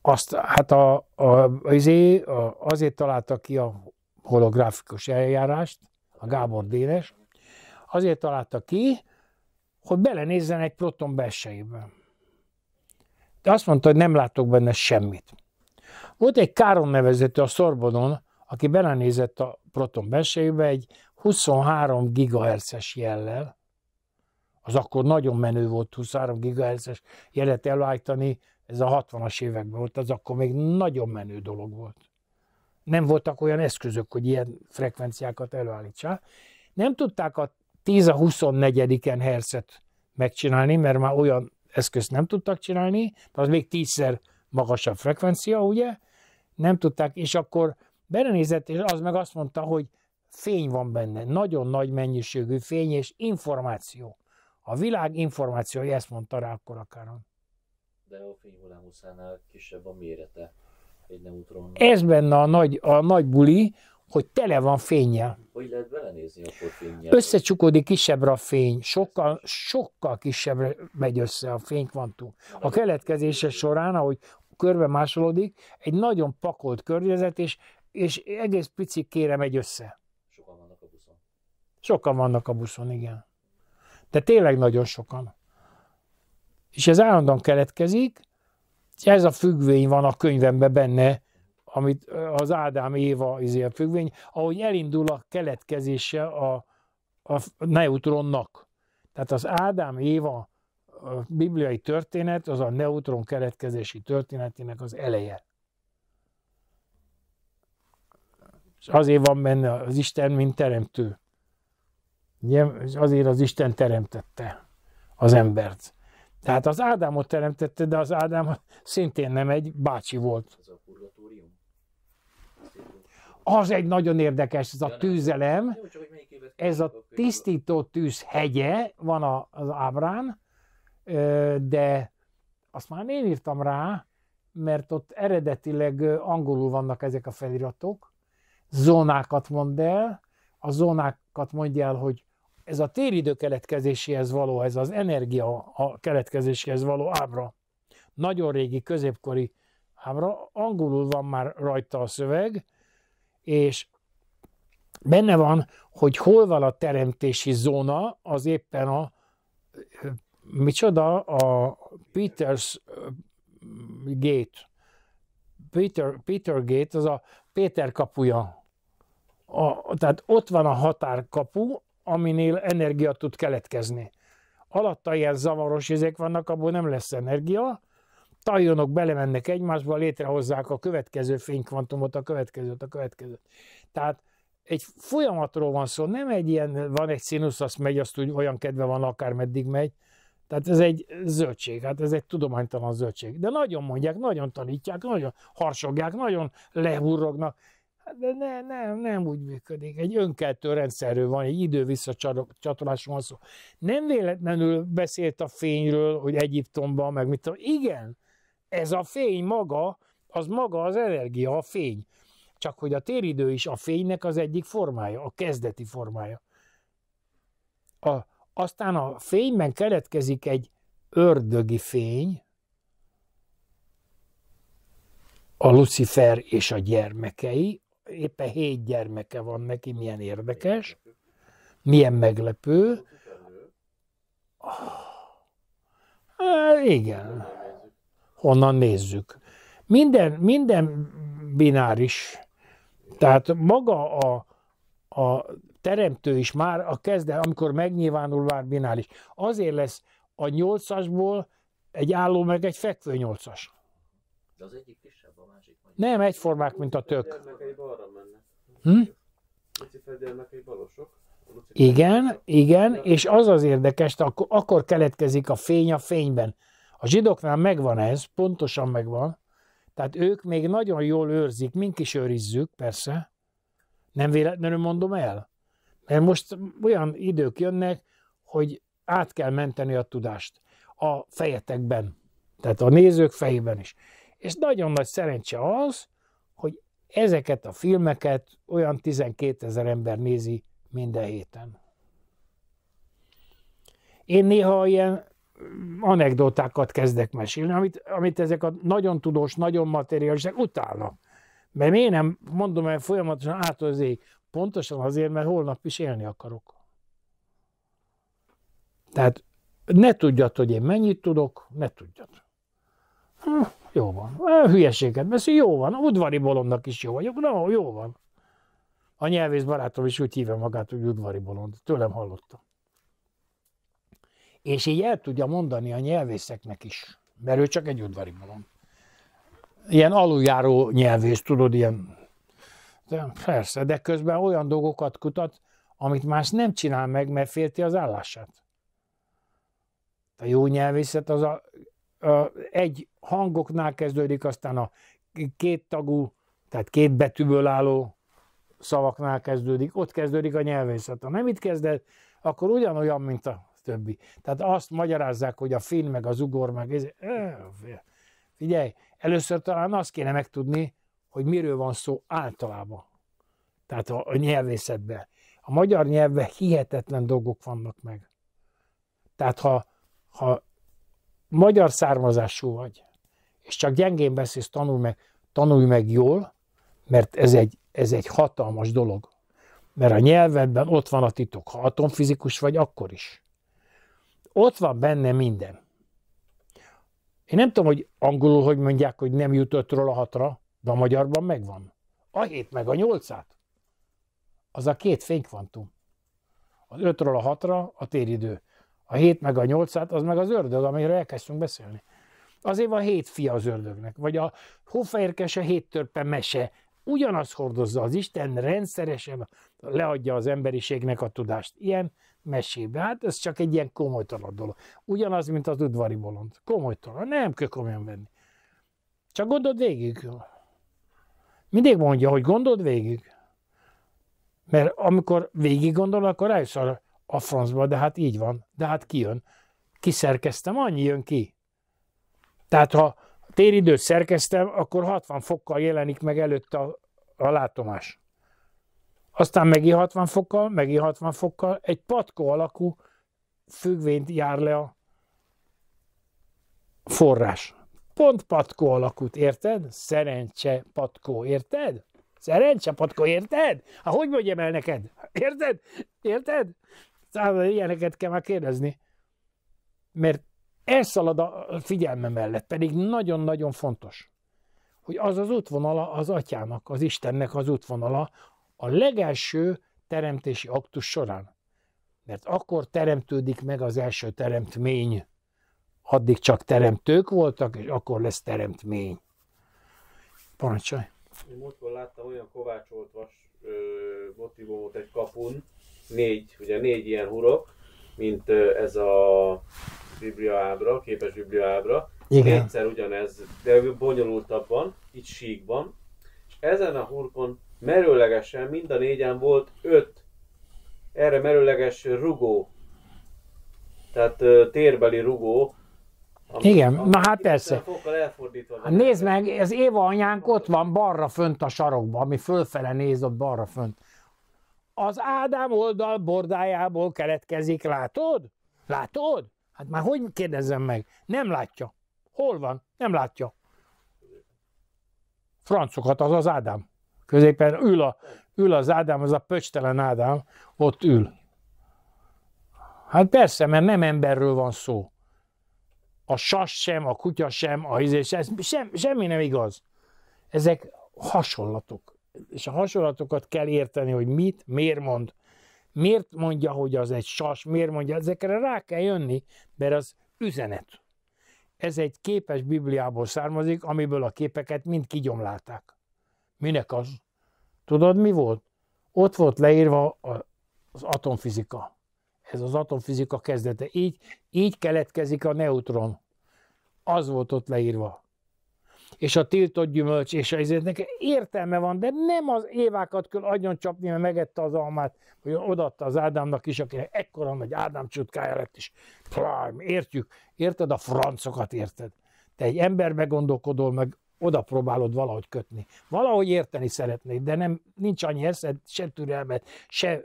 Azt, hát a, a, azért, a, azért találta ki a holográfikus eljárást, a Gábor Dénes, azért találta ki, hogy belenézzen egy proton belsejébe. De azt mondta, hogy nem látok benne semmit. Volt egy Káron nevezető a Szorbonon, aki belenézett a proton belsejébe, egy 23 GHz-es jellel, az akkor nagyon menő volt 23 GHz-es jelet elállítani, ez a 60-as években volt, az akkor még nagyon menő dolog volt. Nem voltak olyan eszközök, hogy ilyen frekvenciákat előállítsák. Nem tudták a 10 a 24 herzet megcsinálni, mert már olyan eszközt nem tudtak csinálni, de az még tízszer magasabb frekvencia, ugye? Nem tudták, és akkor belenézett, és az meg azt mondta, hogy Fény van benne, nagyon nagy mennyiségű fény és információ. A világ információja, ezt mondta rá akkor akár. De a fényhullámhosszánál kisebb a mérete egy neutronnak. Ez benne a nagy, a nagy buli, hogy tele van fényjel. Hogy lehet belenézni akkor fényjel? Összecsukódik kisebbre a fény, sokkal, sokkal kisebbre megy össze a fénykvantum. A keletkezése során, ahogy körbe másolódik, egy nagyon pakolt környezet, és, és egész pici kére megy össze. Sokan vannak a buszon, igen. De tényleg nagyon sokan. És ez állandóan keletkezik, és ez a függvény van a könyvemben benne, amit az Ádám Éva izé a függvény, ahogy elindul a keletkezése a, a neutronnak. Tehát az Ádám Éva a bibliai történet az a neutron keletkezési történetének az eleje. És azért van benne az Isten, mint teremtő. Ugye, azért az Isten teremtette az embert. Tehát az Ádámot teremtette, de az Ádám szintén nem egy bácsi volt. Az egy nagyon érdekes, ez a tűzelem. Ez a tisztító tűz hegye van az ábrán, de azt már én írtam rá, mert ott eredetileg angolul vannak ezek a feliratok. Zónákat mond el, a zónákat mondja el, hogy ez a téridő keletkezéséhez való, ez az energia a keletkezéséhez való ábra, nagyon régi középkori ábra, angolul van már rajta a szöveg, és benne van, hogy hol van a teremtési zóna, az éppen a micsoda, a Peters Gate. Peter, Peter Gate, az a Péter kapuja. A, tehát ott van a határkapu, aminél energia tud keletkezni. Alatta ilyen zavaros ezek vannak, abból nem lesz energia, Tajonok belemennek egymásba, létrehozzák a következő fénykvantumot, a következőt, a következőt. Tehát egy folyamatról van szó, nem egy ilyen, van egy színusz, azt megy, azt úgy olyan kedve van, akár meddig megy. Tehát ez egy zöldség, hát ez egy tudománytalan zöldség. De nagyon mondják, nagyon tanítják, nagyon harsogják, nagyon lehurrognak. Hát, de ne, nem, nem úgy működik. Egy önkettő rendszerről van, egy idővisszacsatolásról van szó. Nem véletlenül beszélt a fényről, hogy Egyiptomban, meg mit tudom. Igen, ez a fény maga, az maga az energia, a fény. Csak hogy a téridő is a fénynek az egyik formája, a kezdeti formája. A, aztán a fényben keletkezik egy ördögi fény, a Lucifer és a gyermekei, éppen hét gyermeke van neki, milyen érdekes, milyen meglepő. Ah, Há, igen, honnan nézzük. Minden, minden bináris. Tehát maga a, a teremtő is már a kezde, amikor megnyilvánul már bináris. Azért lesz a nyolcasból egy álló meg egy fekvő nyolcas. De az egyik is másik Nem, egyformák, mint a tök. Hm? hm? Igen, igen, és az az érdekes, akkor, akkor keletkezik a fény a fényben. A zsidoknál megvan ez, pontosan megvan. Tehát ők még nagyon jól őrzik, mink is őrizzük, persze. Nem véletlenül mondom el. Mert most olyan idők jönnek, hogy át kell menteni a tudást a fejetekben, tehát a nézők fejében is. És nagyon nagy szerencse az, hogy ezeket a filmeket olyan 12 ezer ember nézi minden héten. Én néha ilyen mm, anekdotákat kezdek mesélni, amit, amit ezek a nagyon tudós, nagyon materiálisek utálnak. Mert én nem mondom el folyamatosan át az ég? Pontosan azért, mert holnap is élni akarok. Tehát ne tudjad, hogy én mennyit tudok, ne tudjad. Hm, jó van. Hülyeséget beszél, jó van. A Udvari bolondnak is jó vagyok. Na, jó van. A nyelvész barátom is úgy hívja magát, hogy udvari bolond. Tőlem hallotta. És így el tudja mondani a nyelvészeknek is, mert ő csak egy udvari bolond. Ilyen aluljáró nyelvész, tudod, ilyen... De persze, de közben olyan dolgokat kutat, amit más nem csinál meg, mert félti az állását. A jó nyelvészet az a egy hangoknál kezdődik, aztán a két tagú, tehát két betűből álló szavaknál kezdődik, ott kezdődik a nyelvészet. Ha nem itt kezded, akkor ugyanolyan, mint a többi. Tehát azt magyarázzák, hogy a finn, meg az ugor, meg ez... Figyelj, először talán azt kéne megtudni, hogy miről van szó általában. Tehát a, a nyelvészetben. A magyar nyelvben hihetetlen dolgok vannak meg. Tehát ha, ha magyar származású vagy, és csak gyengén beszélsz, tanulj meg, tanulj meg jól, mert ez egy, ez egy hatalmas dolog. Mert a nyelvedben ott van a titok. Ha atomfizikus vagy, akkor is. Ott van benne minden. Én nem tudom, hogy angolul hogy mondják, hogy nem jut ötről a hatra, de a magyarban megvan. A hét meg a nyolcát. Az a két fénykvantum. Az ötről a hatra a téridő. A 7 meg a 8 az meg az ördög, amiről elkezdtünk beszélni. Azért van hét fia az ördögnek, vagy a hófehérkese hét törpe mese, ugyanaz hordozza az Isten, rendszeresen leadja az emberiségnek a tudást. Ilyen mesébe. Hát ez csak egy ilyen komolytalan dolog. Ugyanaz, mint az udvari bolond. Komolytalan, nem kell komolyan venni. Csak gondold végig. Mindig mondja, hogy gondold végig. Mert amikor végig gondol, akkor rájössz arra, a francba, de hát így van, de hát kijön. Kiszerkeztem, annyi jön ki. Tehát ha téridőt szerkeztem, akkor 60 fokkal jelenik meg előtt a, a látomás. Aztán megint 60 fokkal, megint 60 fokkal, egy patkó alakú függvényt jár le a forrás. Pont patkó alakút, érted? Szerencse patkó, érted? Szerencse patkó, érted? Hát hogy mondjam el neked? Érted? Érted? Szóval ilyeneket kell már kérdezni. Mert elszalad a figyelme mellett, pedig nagyon-nagyon fontos, hogy az az útvonala az atyának, az Istennek az útvonala a legelső teremtési aktus során. Mert akkor teremtődik meg az első teremtmény. Addig csak teremtők voltak, és akkor lesz teremtmény. Parancsolj! Én múltkor láttam olyan kovácsolt vas motivumot egy kapun, négy, ugye négy ilyen hurok, mint ez a Biblia ábra, képes Biblia ábra. Igen. Négyszer ugyanez, de bonyolultabban, itt síkban. És ezen a hurkon merőlegesen mind a négyen volt öt erre merőleges rugó. Tehát térbeli rugó, ami, Igen, ami na hát persze. Hát nézd meg, ez Éva anyánk ott van balra fönt a sarokban, ami fölfele néz, ott balra fönt az Ádám oldal bordájából keletkezik, látod? Látod? Hát már hogy kérdezzem meg? Nem látja. Hol van? Nem látja. Francokat az az Ádám. Középen ül, a, ül az Ádám, az a pöcstelen Ádám, ott ül. Hát persze, mert nem emberről van szó. A sas sem, a kutya sem, a izé sem, sem semmi nem igaz. Ezek hasonlatok és a hasonlatokat kell érteni, hogy mit, miért mond. Miért mondja, hogy az egy sas, miért mondja, ezekre rá kell jönni, mert az üzenet. Ez egy képes Bibliából származik, amiből a képeket mind kigyomlálták. Minek az? Tudod, mi volt? Ott volt leírva az atomfizika. Ez az atomfizika kezdete. Így, így keletkezik a neutron. Az volt ott leírva és a tiltott gyümölcs, és ezért neki értelme van, de nem az évákat kell agyon csapni, mert megette az almát, hogy odatta az Ádámnak is, akinek ekkora nagy Ádám csutkája lett is. Prime, értjük, érted? A francokat érted. Te egy emberbe gondolkodol, meg oda próbálod valahogy kötni. Valahogy érteni szeretnéd, de nem, nincs annyi eszed, se türelmet, se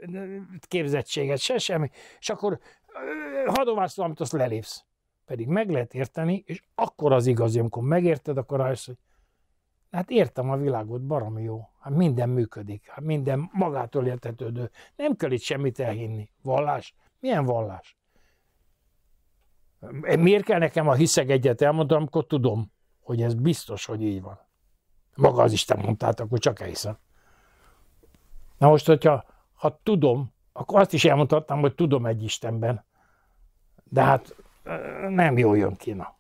képzettséget, se semmi, és akkor hadovász amit azt lelépsz pedig meg lehet érteni, és akkor az igazi, amikor megérted, akkor rájössz, hogy hát értem a világot, barom jó, hát minden működik, hát minden magától értetődő, nem kell itt semmit elhinni. Vallás? Milyen vallás? Eh, miért kell nekem a hiszeg egyet elmondani, amikor tudom, hogy ez biztos, hogy így van? Maga az Isten mondta, hát akkor csak elhiszem. Na most, hogyha ha tudom, akkor azt is elmondhatnám, hogy tudom egy Istenben. De hát nem jól jön ki na.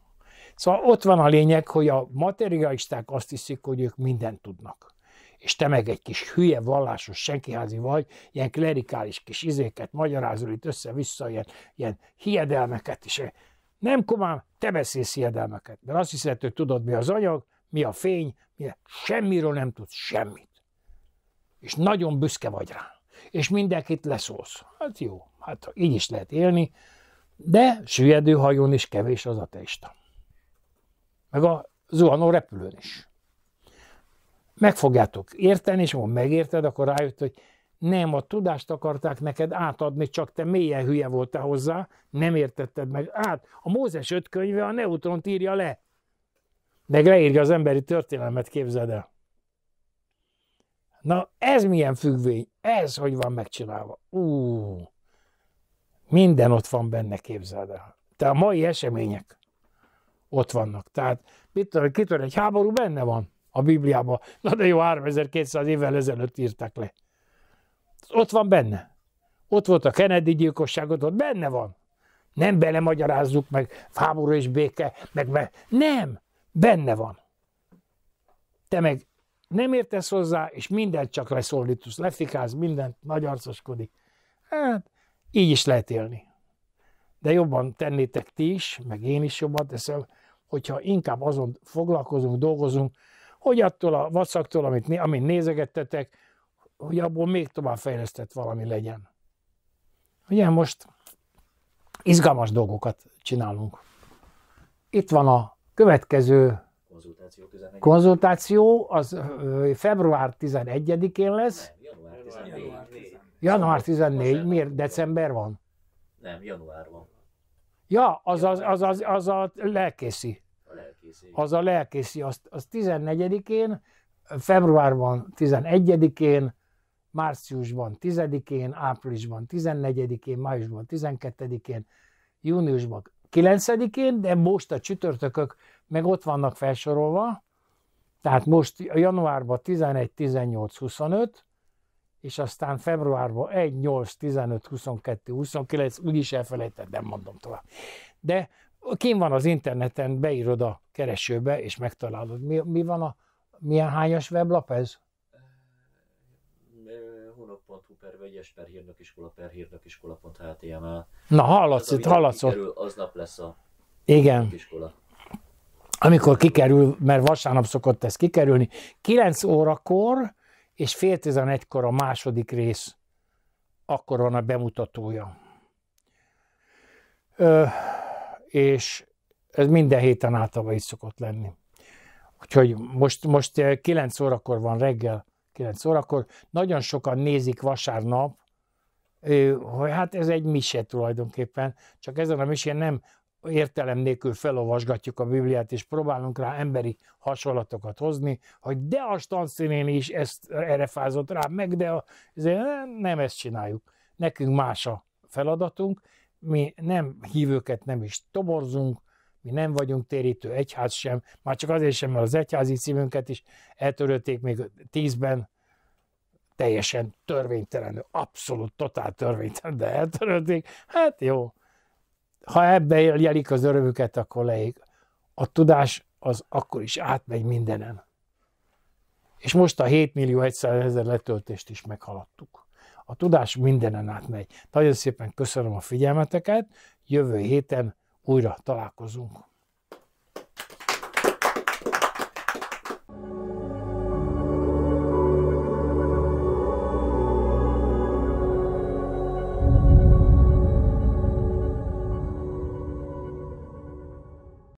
Szóval ott van a lényeg, hogy a materialisták azt hiszik, hogy ők mindent tudnak. És te meg egy kis hülye, vallásos, senkiházi vagy, ilyen klerikális kis izéket magyarázol itt össze-vissza, ilyen, ilyen hiedelmeket is. Nem komám, te beszélsz hiedelmeket, mert azt hiszed, hogy tudod, mi az anyag, mi a fény, mi a... semmiről nem tudsz semmit. És nagyon büszke vagy rá. És mindenkit leszólsz. Hát jó, hát így is lehet élni, de süllyedő hajón is kevés az ateista. Meg a zuhanó repülőn is. Meg fogjátok érteni, és ha megérted, akkor rájött, hogy nem, a tudást akarták neked átadni, csak te mélyen hülye voltál hozzá, nem értetted meg át. A Mózes öt könyve a neutront írja le. Meg leírja az emberi történelmet, képzeld el. Na, ez milyen függvény? Ez hogy van megcsinálva? Úúúú. Minden ott van benne, képzeld el. Te a mai események ott vannak. Tehát mit tudom, kitör egy háború, benne van a Bibliában. Na de jó, 3200 évvel ezelőtt írták le. Ott van benne. Ott volt a Kennedy gyilkosságot, ott benne van. Nem belemagyarázzuk meg háború és béke, meg, meg nem, benne van. Te meg nem értesz hozzá, és mindent csak leszólítasz, lefikáz, mindent arcoskodik. Hát, így is lehet élni. De jobban tennétek ti is, meg én is jobban teszem, hogyha inkább azon foglalkozunk, dolgozunk, hogy attól a vacaktól, amit, amit nézegettetek, hogy abból még tovább fejlesztett valami legyen. Ugye most izgalmas dolgokat csinálunk. Itt van a következő konzultáció, konzultáció az február 11-én lesz. Nem, január Január 14, Most miért december van? Nem, január van. Ja, az, az, az, az, az A lelkészi. Az a lelkészi, az, az 14-én, februárban 11-én, márciusban 10-én, áprilisban 14-én, májusban 12-én, júniusban 9-én, de most a csütörtökök meg ott vannak felsorolva, tehát most januárban 11, 18, 25, és aztán februárban 1, 8, 15, 22, 29, úgyis elfelejtett, nem mondom tovább. De kim van az interneten, beírod a keresőbe, és megtalálod. Mi, mi van a, milyen hányas weblap ez? honok.hu per vegyes per hírnökiskola per hírnökiskola.html Na hallatsz itt, hallatsz ott. Aznap lesz a Igen. Iskola. Amikor kikerül, mert vasárnap szokott ez kikerülni, 9 órakor és fél tizenegykor a második rész, akkor van a bemutatója. Ö, és ez minden héten általában is szokott lenni. Úgyhogy most, most 9 eh, órakor van reggel, 9 órakor. Nagyon sokan nézik vasárnap, hogy hát ez egy mise tulajdonképpen, csak ezen a misén nem értelem nélkül felolvasgatjuk a Bibliát, és próbálunk rá emberi hasonlatokat hozni, hogy de a Stanszínén is ezt, erre fázott rá, meg de a, nem ezt csináljuk. Nekünk más a feladatunk, mi nem hívőket nem is toborzunk, mi nem vagyunk térítő egyház sem, már csak azért sem, mert az egyházi szívünket is eltörölték még tízben, teljesen törvénytelenül, abszolút, totál törvénytelenül, de eltörölték. Hát jó, ha ebbe jelik az örömüket, akkor leég. A tudás az akkor is átmegy mindenen. És most a 7 millió ezer letöltést is meghaladtuk. A tudás mindenen átmegy. Nagyon szépen köszönöm a figyelmeteket, jövő héten újra találkozunk.